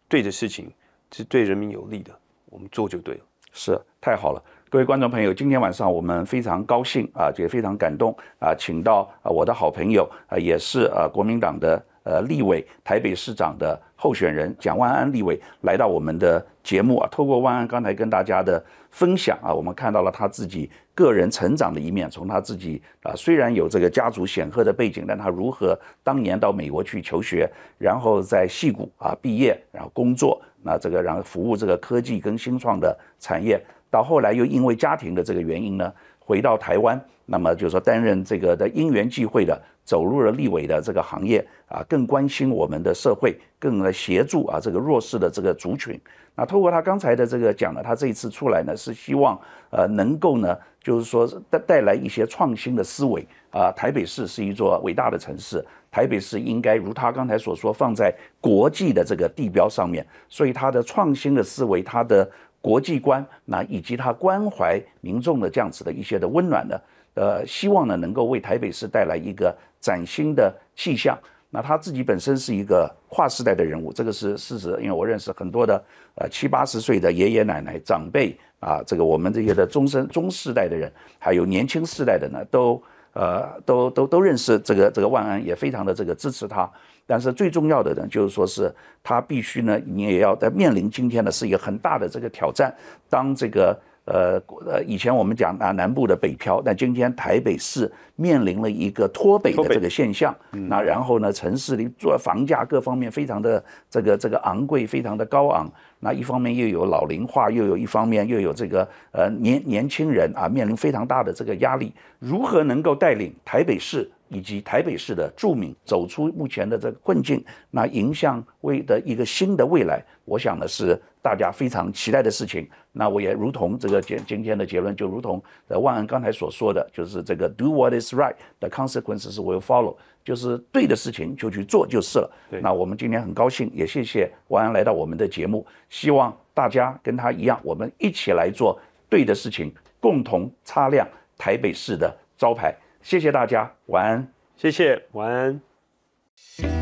对的事情，是对人民有利的，我们做就对了。是，太好了。各位观众朋友，今天晚上我们非常高兴啊，也非常感动啊，请到啊我的好朋友啊，也是啊国民党的呃立委、台北市长的候选人蒋万安立委来到我们的节目啊。透过万安刚才跟大家的分享啊，我们看到了他自己个人成长的一面。从他自己啊，虽然有这个家族显赫的背景，但他如何当年到美国去求学，然后在戏谷啊毕业，然后工作，那这个然后服务这个科技跟新创的产业。到后来又因为家庭的这个原因呢，回到台湾，那么就是说担任这个的因缘际会的走入了立委的这个行业啊，更关心我们的社会，更协助啊这个弱势的这个族群。那透过他刚才的这个讲呢，他这一次出来呢是希望呃能够呢就是说带带来一些创新的思维啊。台北市是一座伟大的城市，台北市应该如他刚才所说放在国际的这个地标上面，所以他的创新的思维，他的。国际观，那以及他关怀民众的这样子的一些的温暖的，呃，希望呢能够为台北市带来一个崭新的气象。那他自己本身是一个跨世代的人物，这个是事实，因为我认识很多的，呃，七八十岁的爷爷奶奶、长辈啊，这个我们这些的中生、中世代的人，还有年轻世代的呢，都。呃，都都都认识这个这个万安也非常的这个支持他，但是最重要的人就是说是他必须呢，你也要在面临今天呢是一个很大的这个挑战，当这个。呃呃，以前我们讲啊，南部的北漂，但今天台北市面临了一个脱北的这个现象。那然后呢，城市里做房价各方面非常的这个这个昂贵，非常的高昂。那一方面又有老龄化，又有一方面又有这个呃年年轻人啊，面临非常大的这个压力。如何能够带领台北市？以及台北市的著名走出目前的这个困境，那迎向未的一个新的未来，我想呢是大家非常期待的事情。那我也如同这个今今天的结论，就如同呃万安刚才所说的就是这个 “Do what is right”，the consequence is will follow，就是对的事情就去做就是了。对，那我们今天很高兴，也谢谢万安来到我们的节目，希望大家跟他一样，我们一起来做对的事情，共同擦亮台北市的招牌。谢谢大家，晚安。谢谢，晚安。